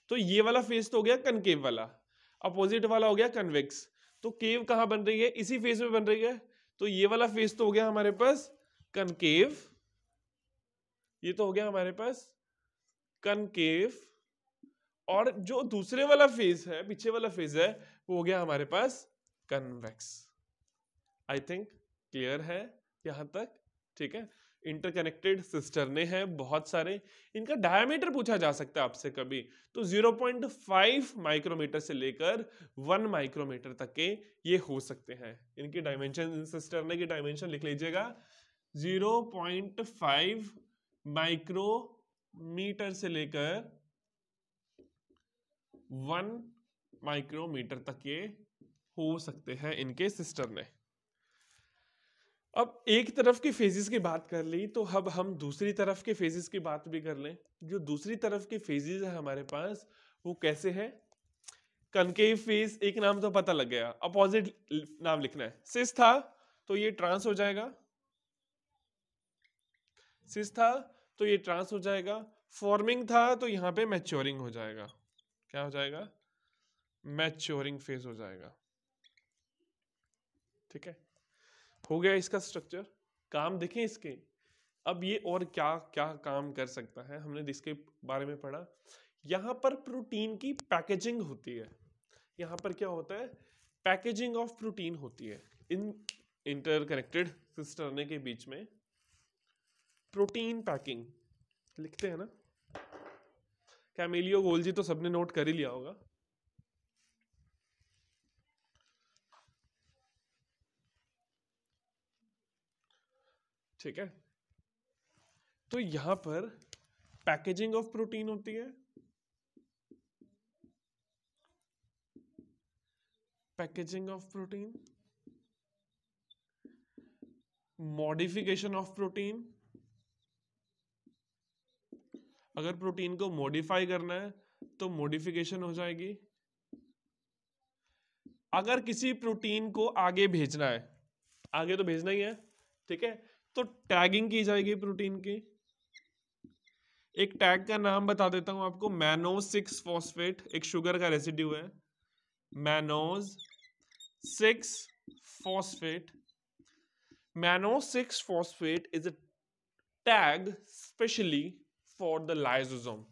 तो ये वाला फेस तो हो गया कनकेव वाला अपोजिट वाला हो गया कन्वेक्स तो केव कहा बन रही है इसी फेस में बन रही है तो ये वाला फेस तो हो गया हमारे पास कनकेव ये तो हो गया हमारे पास कनकेव और जो दूसरे वाला फेज है पीछे वाला फेज है वो हो गया हमारे पास कन्वेक्स आई थिंक क्लियर है यहां तक ठीक है इंटरकनेक्टेड सिस्टर ने है बहुत सारे इनका डायमीटर पूछा जा सकता है आपसे कभी तो 0.5 माइक्रोमीटर से लेकर 1 माइक्रोमीटर तक के ये हो सकते हैं इनकी डायमेंशन सिस्टर ने की डायमेंशन लिख लीजिएगा 0.5 माइक्रो मीटर से लेकर वन माइक्रोमीटर तक ये हो सकते हैं इनके सिस्टम में अब एक तरफ के फेजेस की बात कर ली तो अब हम दूसरी तरफ के फेजेस की बात भी कर लें जो दूसरी तरफ के फेजेस है हमारे पास वो कैसे है कनकेव फेज एक नाम तो पता लग गया अपोजिट नाम लिखना है सिस था तो ये ट्रांस हो जाएगा सिस था तो ये ट्रांस हो जाएगा फॉर्मिंग था तो यहाँ पे मैच्योरिंग हो जाएगा क्या हो जाएगा मैच्योरिंग फेज हो जाएगा ठीक है हो गया इसका स्ट्रक्चर काम देखें इसके अब ये और क्या क्या काम कर सकता है हमने तो इसके बारे में पढ़ा यहां पर प्रोटीन की पैकेजिंग होती है यहां पर क्या होता है पैकेजिंग ऑफ प्रोटीन होती है इन इंटरकनेक्टेड सिस्टर के बीच में प्रोटीन पैकिंग लिखते हैं ना कैमेलियो गोल्जी तो सबने नोट कर ही लिया होगा ठीक है तो यहां पर पैकेजिंग ऑफ प्रोटीन होती है packaging of protein modification of protein अगर प्रोटीन को मॉडिफाई करना है तो मॉडिफिकेशन हो जाएगी अगर किसी प्रोटीन को आगे भेजना है आगे तो भेजना ही है ठीक है तो टैगिंग की जाएगी प्रोटीन की एक टैग का नाम बता देता हूं आपको मैनो सिक्स फॉस्फेट एक शुगर का रेसिड्यू है mannose six phosphate mannose six phosphate is a tag specially for the lysosome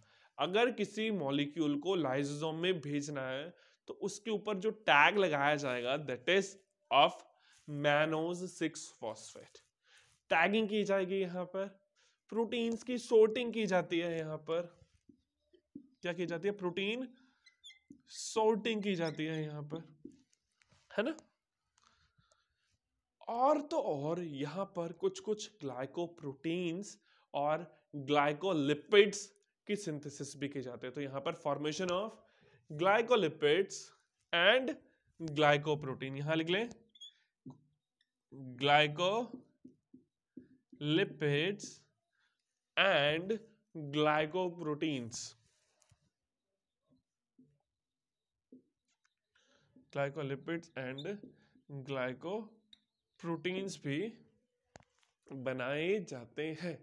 अगर किसी मॉलिक्यूल को लाइजोजोम में भेजना है तो उसके ऊपर जो टैग लगाया जाएगा that is of mannose six phosphate tagging की जाएगी यहाँ पर प्रोटीन्स की सोर्टिंग की जाती है यहाँ पर क्या की जाती है प्रोटीन सोर्टिंग की जाती है यहाँ पर है ना और तो और यहाँ पर कुछ कुछ ग्लाइकोप्रोटीन्स और ग्लाइकोलिपिड्स की सिंथेसिस भी की जाती है तो यहां पर formation of glycolipids and glycoprotein यहां लिख लें glycolipids and glycoproteins glycolipids and glycoproteins भी बनाए जाते हैं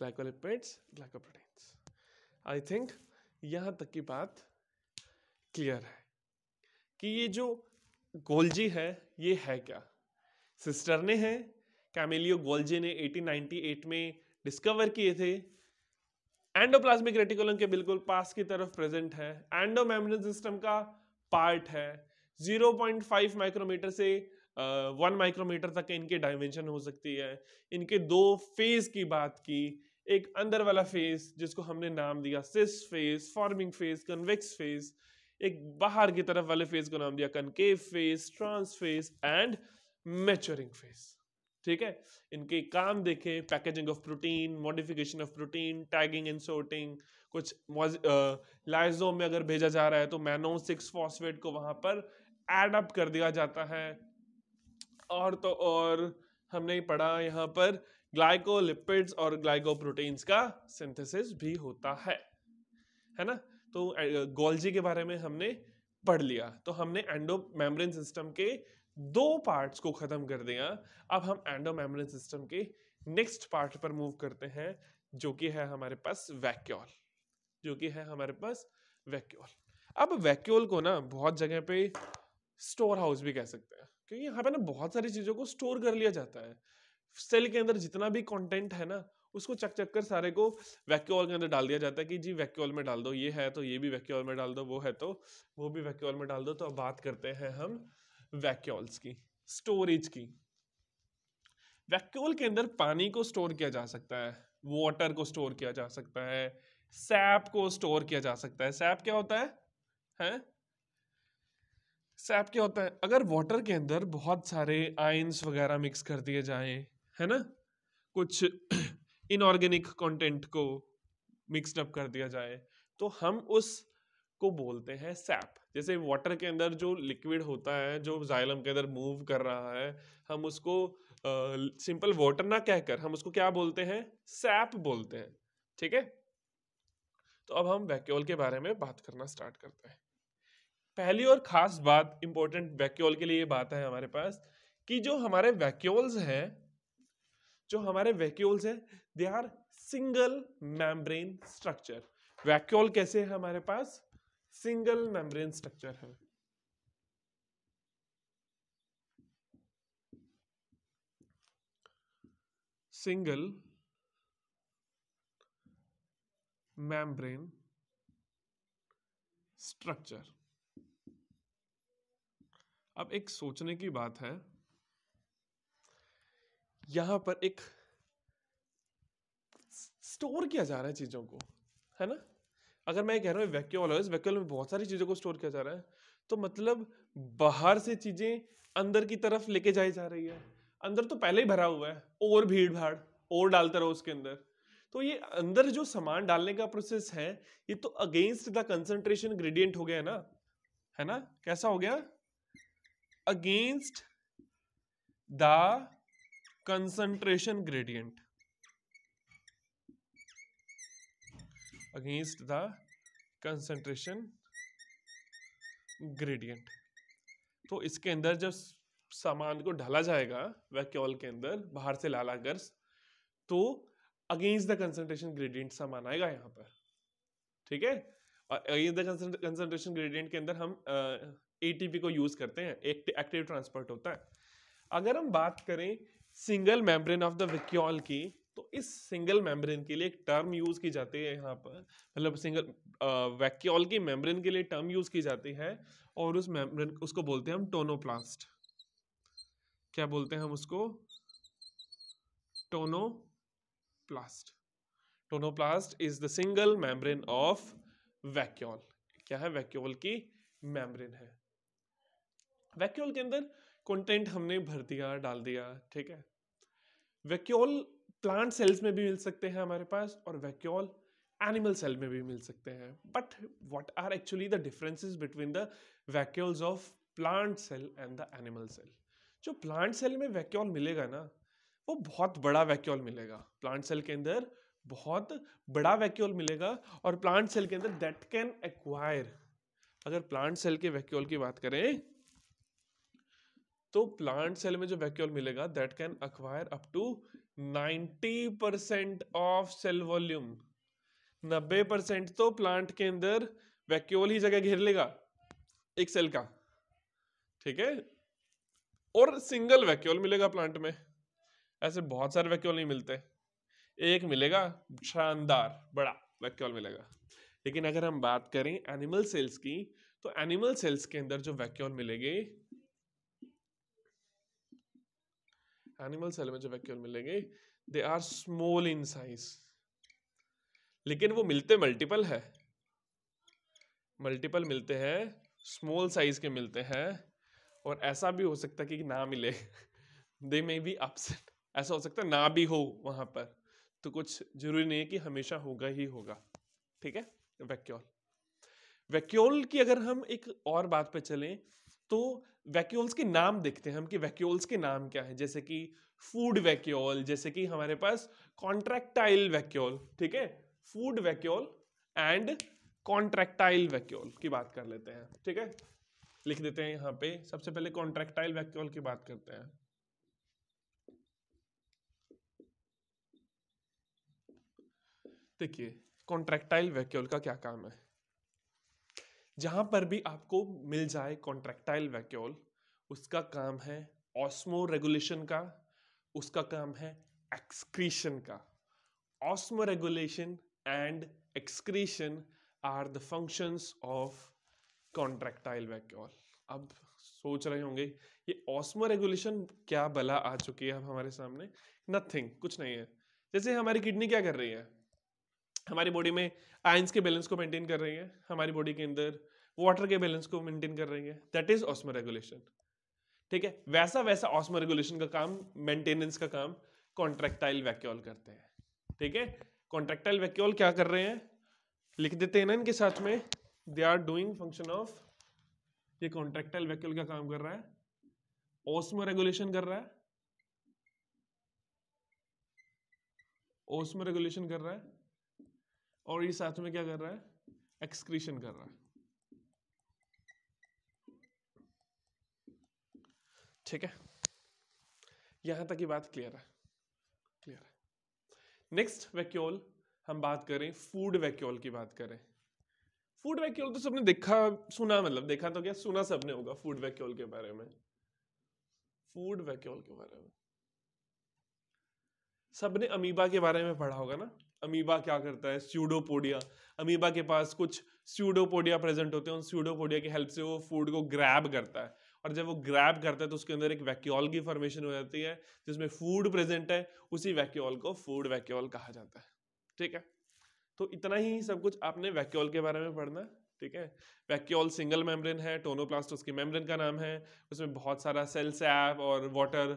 ग्लाइकोलिपिड्स ग्लाइकोप्रोटीन्स आई थिंक यहाँ तक की बात क्लियर है कि ये जो गोल्जी है ये है क्या सिस्टर ने है कैमिलियो गोल्जी ने 1898 में डिस्कवर किए थे एंडोप्लाज्मिक रेटिकुलम के बिल्कुल पास की तरफ प्रेजेंट है एंडोमेम्ब्रेन सिस्टम का पार्ट है 0.5 माइक्रोमीटर से वन uh, माइक्रोमीटर तक इनके डायमेंशन हो सकती है इनके दो फेज की बात की एक अंदर वाला फेज जिसको हमने नाम दिया cis phase forming phase convex phase एक बाहर की तरफ वाले फेज को नाम दिया concave phase trans phase and maturing phase ठीक है इनके काम देखें packaging of protein modification of protein tagging and sorting कुछ लाइजोम में अगर भेजा जा रहा है तो मैनो सिक्स फॉस्फेट को वहां पर एड अप कर दिया जाता है और तो और हमने पढ़ा यहाँ पर ग्लाइकोलिपिड्स और ग्लाइकोप्रोटीन्स का सिंथेसिस भी होता है है ना तो गोल्जी के बारे में हमने पढ़ लिया तो हमने एंडो मेम्ब्रेन सिस्टम के दो पार्ट्स को खत्म कर दिया अब हम एंडो मेम्ब्रेन सिस्टम के नेक्स्ट पार्ट पर मूव करते हैं जो कि है हमारे पास वैक्यूल जो कि है हमारे पास वैक्यूल अब वैक्यूल को ना बहुत जगह पे स्टोर हाउस भी कह सकते हैं क्योंकि यहाँ पे ना बहुत सारी चीज़ों को स्टोर कर लिया जाता है सेल के अंदर जितना भी कंटेंट है ना उसको चक चक कर सारे को वैक्यूल के अंदर डाल दिया जाता है कि जी वैक्यूल में डाल दो ये है तो ये भी वैक्यूल में डाल दो वो है तो वो भी वैक्यूल में डाल दो तो अब बात करते हैं हम वैक्यूल्स की स्टोरेज की वैक्यूल के अंदर पानी को स्टोर किया जा सकता है वाटर को स्टोर किया जा सकता है सैप को स्टोर किया जा सकता है सैप क्या होता है है? सैप क्या होता है अगर वाटर के अंदर बहुत सारे आयंस वगैरह मिक्स कर दिए जाएं है ना कुछ इनऑर्गेनिक [CLEARS THROAT] कंटेंट को मिक्सड अप कर दिया जाए तो हम उस को बोलते हैं सैप जैसे वाटर के अंदर जो लिक्विड होता है जो जाइलम के अंदर मूव कर रहा है हम उसको सिंपल वाटर ना कहकर हम उसको क्या बोलते हैं सैप बोलते हैं ठीक है तो अब हम वैक्यूल के बारे में बात करना स्टार्ट करते हैं पहली और खास बात इंपॉर्टेंट वैक्यूल के लिए ये बात है हमारे पास कि जो हमारे वैक्यूल्स हैं जो हमारे वैक्यूल्स हैं they are single membrane structure vacuole कैसे है हमारे पास सिंगल मैमब्रेन स्ट्रक्चर है सिंगल मैमब्रेन स्ट्रक्चर अब एक सोचने की बात है यहाँ पर एक स्टोर किया जा रहा है चीज़ों को है ना अगर मैं कह रहा हूँ वैक्यूम अलॉयस वैक्यूम में बहुत सारी चीज़ों को स्टोर किया जा रहा है तो मतलब बाहर से चीज़ें अंदर की तरफ लेके जाई जा रही है अंदर तो पहले ही भरा हुआ है और भीड़ भाड़ और डालते रहो उसके अंदर तो ये अंदर जो सामान डालने का प्रोसेस है ये तो अगेंस्ट द कंसंट्रेशन ग्रेडियंट हो गया है ना है ना कैसा हो गया against the concentration gradient against the concentration gradient तो इसके अंदर जब सामान को ढाला जाएगा वैक्यूल के अंदर बाहर से लाला कर तो अगेंस्ट द कंसंट्रेशन ग्रेडियंट सामान आएगा यहां पर ठीक है और अगेंस्ट द कंसंट्रेशन ग्रेडियंट के अंदर हम एटीपी को यूज करते हैं एक्टिव ट्रांसपोर्ट होता है अगर हम बात करें single membrane of the vacuole की तो इस सिंगल मेम्ब्रेन के लिए एक टर्म यूज की जाती है यहाँ पर मतलब सिंगल वैक्यूल की मेम्ब्रेन के लिए टर्म यूज की जाती है और उस मेम्ब्रेन उसको बोलते हैं हम टोनोप्लास्ट क्या बोलते हैं हम उसको tonoplast tonoplast is the single membrane of vacuole क्या है वैक्यूल की मेम्ब्रेन है वैक्यूल के अंदर कंटेंट हमने भर दिया डाल दिया ठीक है वैक्यूल प्लांट सेल्स में भी मिल सकते हैं हमारे पास और वैक्यूल एनिमल सेल में भी मिल सकते हैं but what are actually the differences between the vacuoles of plant cell and the animal cell जो प्लांट सेल में वैक्यूल मिलेगा ना वो बहुत बड़ा वैक्यूल मिलेगा प्लांट सेल के अंदर बहुत बड़ा वैक्यूल मिलेगा और प्लांट सेल के अंदर दैट कैन एक्वायर अगर प्लांट सेल के वैक्यूल की बात करें तो प्लांट सेल में जो वैक्यूल मिलेगा that can acquire up to 90 percent of cell volume 90 percent तो प्लांट के अंदर वैक्यूल ही जगह घेर लेगा एक सेल का ठीक है और सिंगल वैक्यूल मिलेगा प्लांट में ऐसे बहुत सारे वैक्यूल नहीं मिलते एक मिलेगा शानदार बड़ा वैक्यूल मिलेगा लेकिन अगर हम बात करें एनिमल सेल्स की तो एनिमल सेल्स के अंदर जो वैक्यूल मिलेगी एनिमल सेल में जो वैक्यूल मिलेंगे they are small in size लेकिन वो मिलते मल्टीपल है मल्टीपल मिलते हैं स्मॉल साइज के मिलते हैं और ऐसा भी हो सकता है कि ना मिले दे मे बी अपसेट ऐसा हो सकता है ना भी हो वहां पर तो कुछ जरूरी नहीं है कि हमेशा होगा ही होगा ठीक है वैक्यूल वैक्यूल की अगर हम एक और बात पे चलें तो वैक्यूल्स के नाम देखते हैं हम कि वैक्यूल्स के नाम क्या है जैसे कि फूड वैक्यूल जैसे कि हमारे पास कॉन्ट्रैक्टाइल वैक्यूल ठीक है food vacuole and contractile vacuole की बात कर लेते हैं ठीक है लिख देते हैं यहां पे सबसे पहले कॉन्ट्रैक्टाइल वैक्यूल की बात करते हैं देखिए कॉन्ट्रैक्टाइल वैक्यूल का क्या काम है जहाँ पर भी आपको मिल जाए कॉन्ट्रेक्टाइल वैक्यूल उसका काम है ऑस्मो रेगुलेशन का उसका काम है एक्सक्रीशन का osmoregulation and excretion are the functions of contractile vacuole अब सोच रहे होंगे ये ऑस्मो रेगुलेशन क्या बला आ चुकी है अब हमारे सामने नथिंग कुछ नहीं है जैसे हमारी किडनी क्या कर रही है हमारी बॉडी में आयंस के बैलेंस को मेंटेन कर रही है हमारी बॉडी के अंदर वाटर के बैलेंस को मेंटेन कर रही है दैट इज ऑस्मो रेगुलेशन ठीक है वैसा वैसा ऑस्मो रेगुलेशन का काम मेंटेनेंस का काम कॉन्ट्रेक्टाइल वैक्यूल करते हैं ठीक है कॉन्ट्रेक्टाइल वैक्यूल क्या कर रहे हैं लिख देते हैं ना इनके साथ में they are doing function of ये कॉन्ट्रेक्टाइल वैक्यूल का काम कर रहा है ऑस्मो रेगुलेशन कर रहा है ऑस्मो रेगुलेशन कर रहा है और ये साथ में क्या कर रहा है एक्सक्रीशन कर रहा है ठीक है यहां तक ये बात क्लियर है क्लियर है नेक्स्ट वैक्यूल हम बात करें फूड वैक्यूल की बात करें फूड वैक्यूल तो सबने देखा सुना मतलब देखा तो क्या सुना सबने होगा फूड वैक्यूल के बारे में फूड वैक्यूल के बारे में सबने अमीबा के बारे में पढ़ा होगा ना अमीबा क्या करता है स्यूडोपोडिया अमीबा के पास कुछ स्यूडोपोडिया प्रेजेंट होते हैं उन स्यूडोपोडिया की हेल्प से वो फूड को ग्रैब करता है और जब वो ग्रैब करता है तो उसके अंदर एक वैक्यूल की फॉर्मेशन हो जाती है जिसमें फूड प्रेजेंट है उसी वैक्यूल को फूड वैक्यूल कहा जाता है ठीक है तो इतना ही सब कुछ आपने वैक्यूल के बारे में पढ़ना ठीक है वैक्यूल सिंगल मेम्ब्रेन है टोनोप्लास्ट उसकी मेम्ब्रेन का नाम है उसमें बहुत सारा सेल सैप और water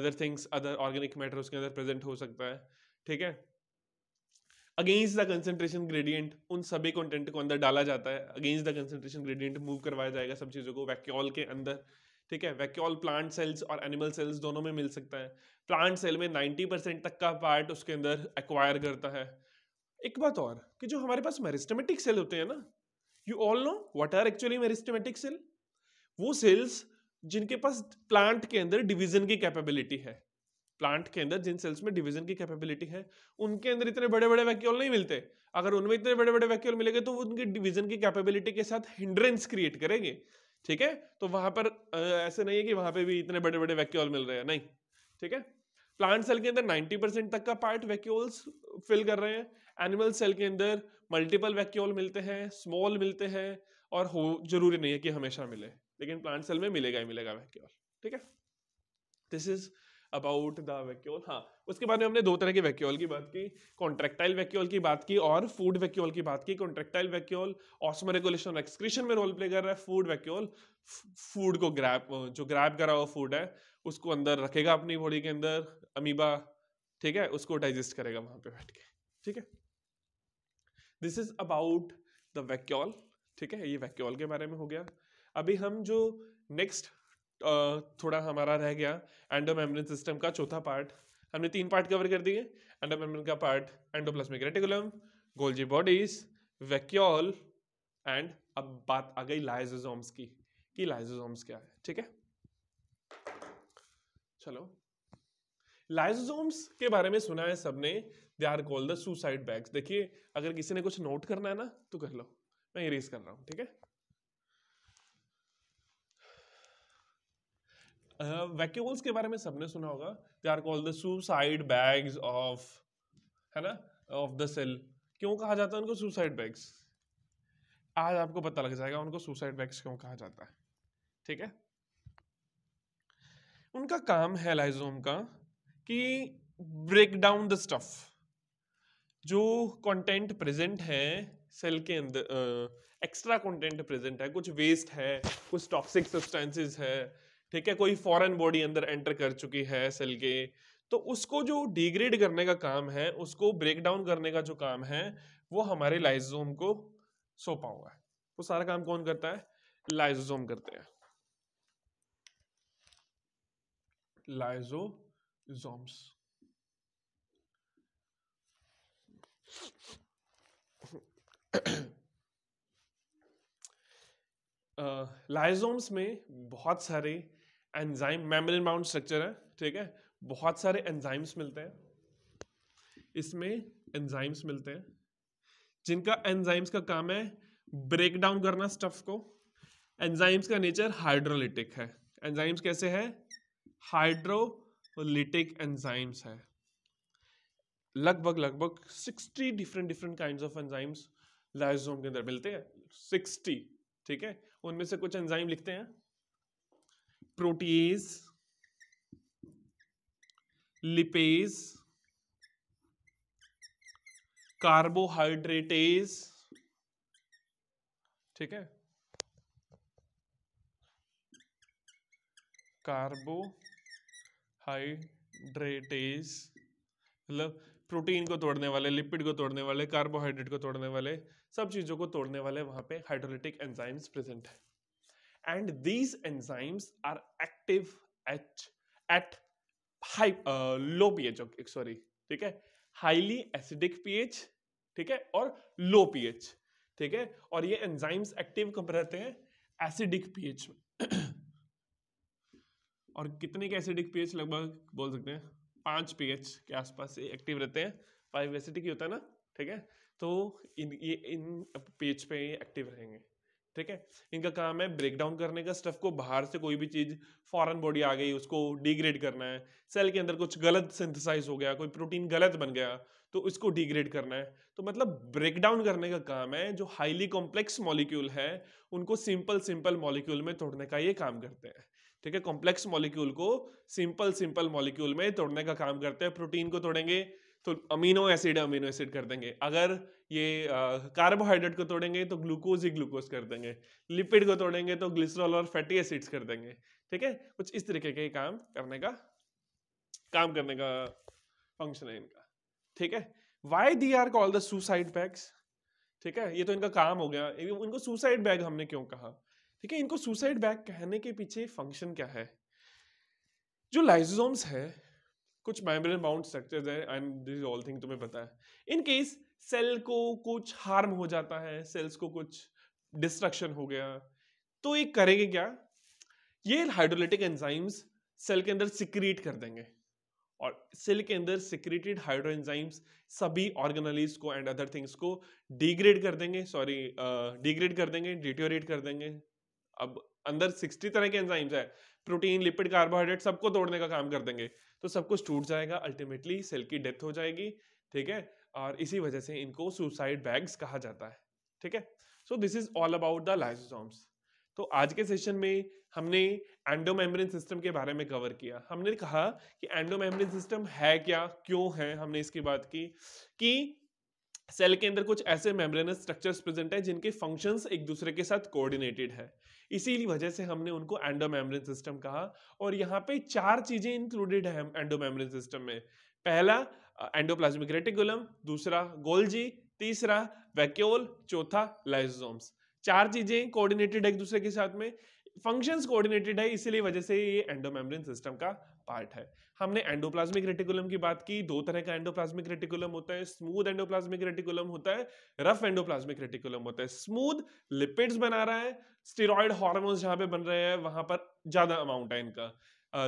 other things other organic matter उसके अंदर प्रेजेंट हो सकता है ठीक है अगेंस्ट द कंसेंट्रेशन ग्रेडियंट उन सभी कंटेंट को अंदर डाला जाता है against the concentration gradient move करवाया जाएगा सब चीज़ों को वैक्यूल के अंदर ठीक है वैक्यूल प्लांट सेल्स और एनिमल सेल्स दोनों में मिल सकता है प्लांट सेल में नाइन्टी परसेंट तक का पार्ट उसके अंदर एक्वायर करता है एक बात और कि जो हमारे पास मेरिस्टमेटिक सेल होते हैं ना you all know what are actually meristematic cell वो सेल्स जिनके पास प्लांट के अंदर डिवीजन की कैपेबिलिटी है प्लांट के अंदर जिन सेल्स में डिवीजन की कैपेबिलिटी है उनके अंदर इतने बड़े बड़े वैक्यूल नहीं मिलते अगर उनमें इतने बड़े बड़े वैक्यूल मिलेंगे तो उनकी डिवीजन की कैपेबिलिटी के साथ हिंड्रेंस क्रिएट करेंगे ठीक है तो वहां पर ऐसे नहीं है कि वहां पे भी इतने बड़े बड़े वैक्यूल मिल रहे हैं नहीं ठीक है प्लांट सेल के अंदर 90 परसेंट तक का पार्ट वैक्यूल्स फिल कर रहे हैं एनिमल सेल के अंदर मल्टीपल वैक्यूल मिलते हैं स्मॉल मिलते हैं और हो जरूरी नहीं है कि हमेशा मिले लेकिन प्लांट सेल में मिलेगा ही मिलेगा वैक्यूल ठीक है this is about the vacuole हाँ उसके बाद में हमने दो तरह के वैक्यूल की बात की कॉन्ट्रेक्टाइल वैक्यूल की बात की और फूड वैक्यूल की बात की कॉन्ट्रेक्टाइल वैक्यूल ऑस्मो रेगुलेशन और एक्सक्रीशन में रोल प्ले कर रहा है फूड वैक्यूल फूड को ग्रैप जो ग्रैप करा हुआ फूड है उसको अंदर रखेगा अपनी बॉडी के अंदर अमीबा ठीक है उसको डाइजेस्ट करेगा वहां पे बैठ के ठीक है this is about the vacuole ठीक है ये वैक्यूल के बारे में हो गया अभी हम जो नेक्स्ट थोड़ा हमारा रह गया मेम्ब्रेन सिस्टम का चौथा पार्ट हमने तीन पार्ट कवर कर दिए मेम्ब्रेन का part endoplasmic reticulum Golgi bodies vacuole and अब बात आ गई लाइजोसोम्स की कि लाइजोसोम्स क्या है ठीक है चलो लाइजोसोम्स के बारे में सुना है सबने they are called the suicide bags देखिए अगर किसी ने कुछ नोट करना है ना तो कर लो मैं इरेज कर रहा हूँ ठीक है वैक्यूल्स के बारे में सबने सुना होगा they are called the suicide bags of है ना ऑफ द सेल क्यों कहा जाता है उनको सुसाइड बैग्स आज आपको पता लग जाएगा उनको सुसाइड बैग्स क्यों कहा जाता है ठीक है उनका काम है लाइजोम का कि ब्रेक डाउन द स्टफ जो कंटेंट प्रेजेंट है सेल के अंदर एक्स्ट्रा कंटेंट प्रेजेंट है कुछ वेस्ट है कुछ टॉक्सिक सब्सटेंसेस है ठीक है कोई फॉरेन बॉडी अंदर एंटर कर चुकी है सेल के तो उसको जो डिग्रेड करने का काम है उसको ब्रेक डाउन करने का जो काम है वो हमारे लाइजोम को सौंपा हुआ है वो सारा काम कौन करता है लाइजोम करते हैं लाइजोजोम्स लाइजोम्स में बहुत सारे एंजाइम मेम्ब्रेन माउंट स्ट्रक्चर है ठीक है बहुत सारे एंजाइम्स मिलते हैं इसमें एंजाइम्स मिलते हैं जिनका एंजाइम्स का काम है ब्रेक डाउन करना स्टफ को एंजाइम्स का नेचर हाइड्रोलिटिक है एंजाइम्स कैसे है हाइड्रोलिटिक एंजाइम्स है लगभग लगभग sixty different different kind of enzymes lysosome के अंदर मिलते हैं सिक्सटी ठीक है उनमें से कुछ एंजाइम लिखते हैं प्रोटीज लिपेज कार्बोहाइड्रेटेज ठीक है कार्बोहाइड्रेटेज मतलब प्रोटीन को तोड़ने वाले लिपिड को तोड़ने वाले कार्बोहाइड्रेट को तोड़ने वाले सब चीज़ों को तोड़ने वाले वहां पे हाइड्रोलिटिक एंजाइम्स प्रेजेंट है and these enzymes are active at at high uh, low pH okay, sorry ठीक है हाईली एसिडिक pH, ठीक है और लो pH, ठीक है और ये enzymes एक्टिव कब रहते हैं एसिडिक पीएच में [CLEARS THROAT] और कितने के एसिडिक पीएच लगभग बोल सकते हैं पांच पीएच के आसपास एक्टिव रहते हैं फाइव एसिडिक ही होता है ना ठीक है तो इन ये इन पीएच पे एक्टिव रहेंगे ठीक है इनका काम है ब्रेक डाउन करने का स्टफ को बाहर से कोई भी चीज फॉरेन बॉडी आ गई उसको डिग्रेड करना है सेल के अंदर कुछ गलत सिंथेसाइज हो गया कोई प्रोटीन गलत बन गया तो इसको डिग्रेड करना है तो मतलब ब्रेक डाउन करने का काम है जो हाईली कॉम्प्लेक्स मॉलिक्यूल है उनको सिंपल सिंपल मॉलिक्यूल में तोड़ने का ये काम करते हैं ठीक है कॉम्प्लेक्स मॉलिक्यूल को सिंपल सिंपल मॉलिक्यूल में तोड़ने का काम करते हैं प्रोटीन को तोड़ेंगे तो अमीनो एसिड अमीनो एसिड कर देंगे अगर ये कार्बोहाइड्रेट को तोड़ेंगे तो ग्लूकोज ही ग्लूकोज कर देंगे लिपिड को तोड़ेंगे तो ग्लिसरॉल और फैटी एसिड्स कर देंगे ठीक है कुछ इस तरीके के काम करने का काम करने का फंक्शन है इनका ठीक है why they are call the suicide bags ठीक है ये तो इनका काम हो गया इनको सुसाइड बैग हमने क्यों कहा ठीक है इनको सुसाइड बैग कहने के पीछे फंक्शन क्या है जो लाइजोम्स है कुछ माइब्रेन बाउंड स्ट्रक्चर्स है एंड दिस ऑल थिंग तुम्हें पता है इन केस सेल को कुछ हार्म हो जाता है सेल्स को कुछ डिस्ट्रक्शन हो गया तो ये करेंगे क्या ये हाइड्रोलिटिक एंजाइम्स सेल के अंदर सिक्रीट कर देंगे और सेल के अंदर सिक्रीटेड हाइड्रो एंजाइम्स सभी ऑर्गेनलीज को एंड अदर थिंग्स को डिग्रेड कर देंगे सॉरी डिग्रेड कर देंगे डिटोरेट कर देंगे अब अंदर सिक्सटी तरह के एंजाइम्स है प्रोटीन लिपिड कार्बोहाइड्रेट सबको तोड़ने का काम कर देंगे तो सब कुछ टूट जाएगा अल्टीमेटली सेल की डेथ हो जाएगी ठीक है और इसी वजह से इनको सुसाइड बैग्स कहा जाता है ठीक है so this is all about the lysosomes तो आज के सेशन में हमने एंडोमेम्ब्रेन सिस्टम के बारे में कवर किया हमने कहा कि एंडोमेम्ब्रेन सिस्टम है क्या क्यों है हमने इसकी बात की कि सेल के अंदर कुछ ऐसे मेम्ब्रेनस स्ट्रक्चर्स प्रेजेंट हैं जिनके फंक्शंस एक दूसरे के साथ कोऑर्डिनेटेड है इसीलिए वजह से हमने उनको एंडोमेम्ब्रेन सिस्टम कहा और यहाँ पे चार चीजें इंक्लूडेड है एंडोमेम्ब्रेन सिस्टम में पहला एंडोप्लाज्मिक रेटिकुलम दूसरा गोल्जी तीसरा वैक्योल चौथा लाइजोम्स चार चीजें कोऑर्डिनेटेड है एक दूसरे के साथ में फंक्शंस कोऑर्डिनेटेड है इसीलिए वजह से ये एंडोमेम्ब्रेन सिस्टम का पार्ट है हमने एंडोप्लाज्मिक रेटिकुलम की बात की दो तरह का एंडोप्लाज्मिक रेटिकुलम होता है स्मूथ एंडोप्लाज्मिक रेटिकुलम होता है रफ एंडोप्लाज्मिक रेटिकुलम होता है स्मूथ लिपिड्स बना रहा है स्टेरॉयड हार्मोन्स जहां पे बन रहे हैं वहां पर ज्यादा अमाउंट है इनका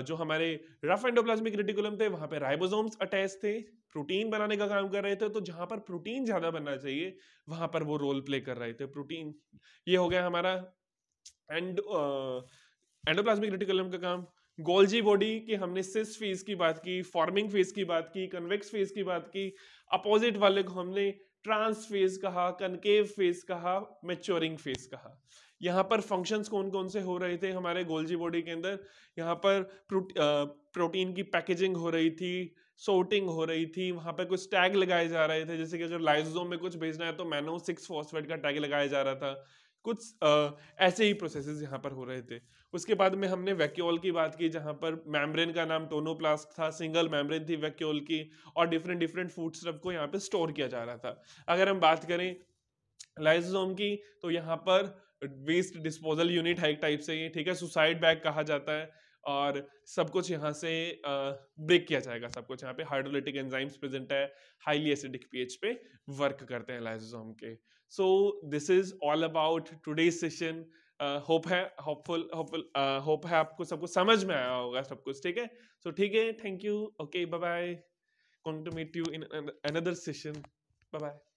जो हमारे रफ एंडोप्लाज्मिक रेटिकुलम थे वहां पर राइबोजोम्स अटैच थे प्रोटीन बनाने का काम कर रहे थे तो जहां पर प्रोटीन ज्यादा बनना चाहिए वहां पर वो रोल प्ले कर रहे थे प्रोटीन ये हो गया हमारा एंड एंडोप्लाज्मिक रेटिकुलम का काम गोल्जी बॉडी की हमने सिस फेज की बात की फॉर्मिंग फेज की बात की कन्वेक्स फेज की बात की अपोजिट वाले को हमने ट्रांस फेज कहा कनकेव फेज कहा मेच्योरिंग फेज कहा यहाँ पर फंक्शंस कौन कौन से हो रहे थे हमारे गोल्जी बॉडी के अंदर यहाँ पर प्रोटीन की पैकेजिंग हो रही थी सोटिंग हो रही थी वहाँ पर कुछ टैग लगाए जा रहे थे जैसे कि अगर लाइजोम में कुछ भेजना है तो मैनो सिक्स फॉस्फेट का टैग लगाया जा रहा था कुछ आ, ऐसे ही प्रोसेसेस यहाँ पर हो रहे थे उसके बाद में हमने वैक्यूल की बात की जहाँ पर मैमब्रेन का नाम टोनोप्लास्ट था सिंगल मैमब्रेन थी वैक्यूल की और डिफरेंट डिफरेंट फूड स्टफ को यहाँ पे स्टोर किया जा रहा था अगर हम बात करें लाइजोम की तो यहाँ पर वेस्ट डिस्पोजल यूनिट है एक टाइप से ये ठीक है सुसाइड बैग कहा जाता है और सब कुछ यहाँ से ब्रेक किया जाएगा सब कुछ यहाँ पे हाइड्रोलिटिक एंजाइम्स प्रेजेंट है हाईली एसिडिक पीएच पे वर्क करते हैं लाइजोजोम के so this is all about today session hope है होपफुल होपफुल होप है आपको सबको समझ में आया होगा सब कुछ ठीक है सो ठीक है thank you okay bye bye going to meet you in another session bye bye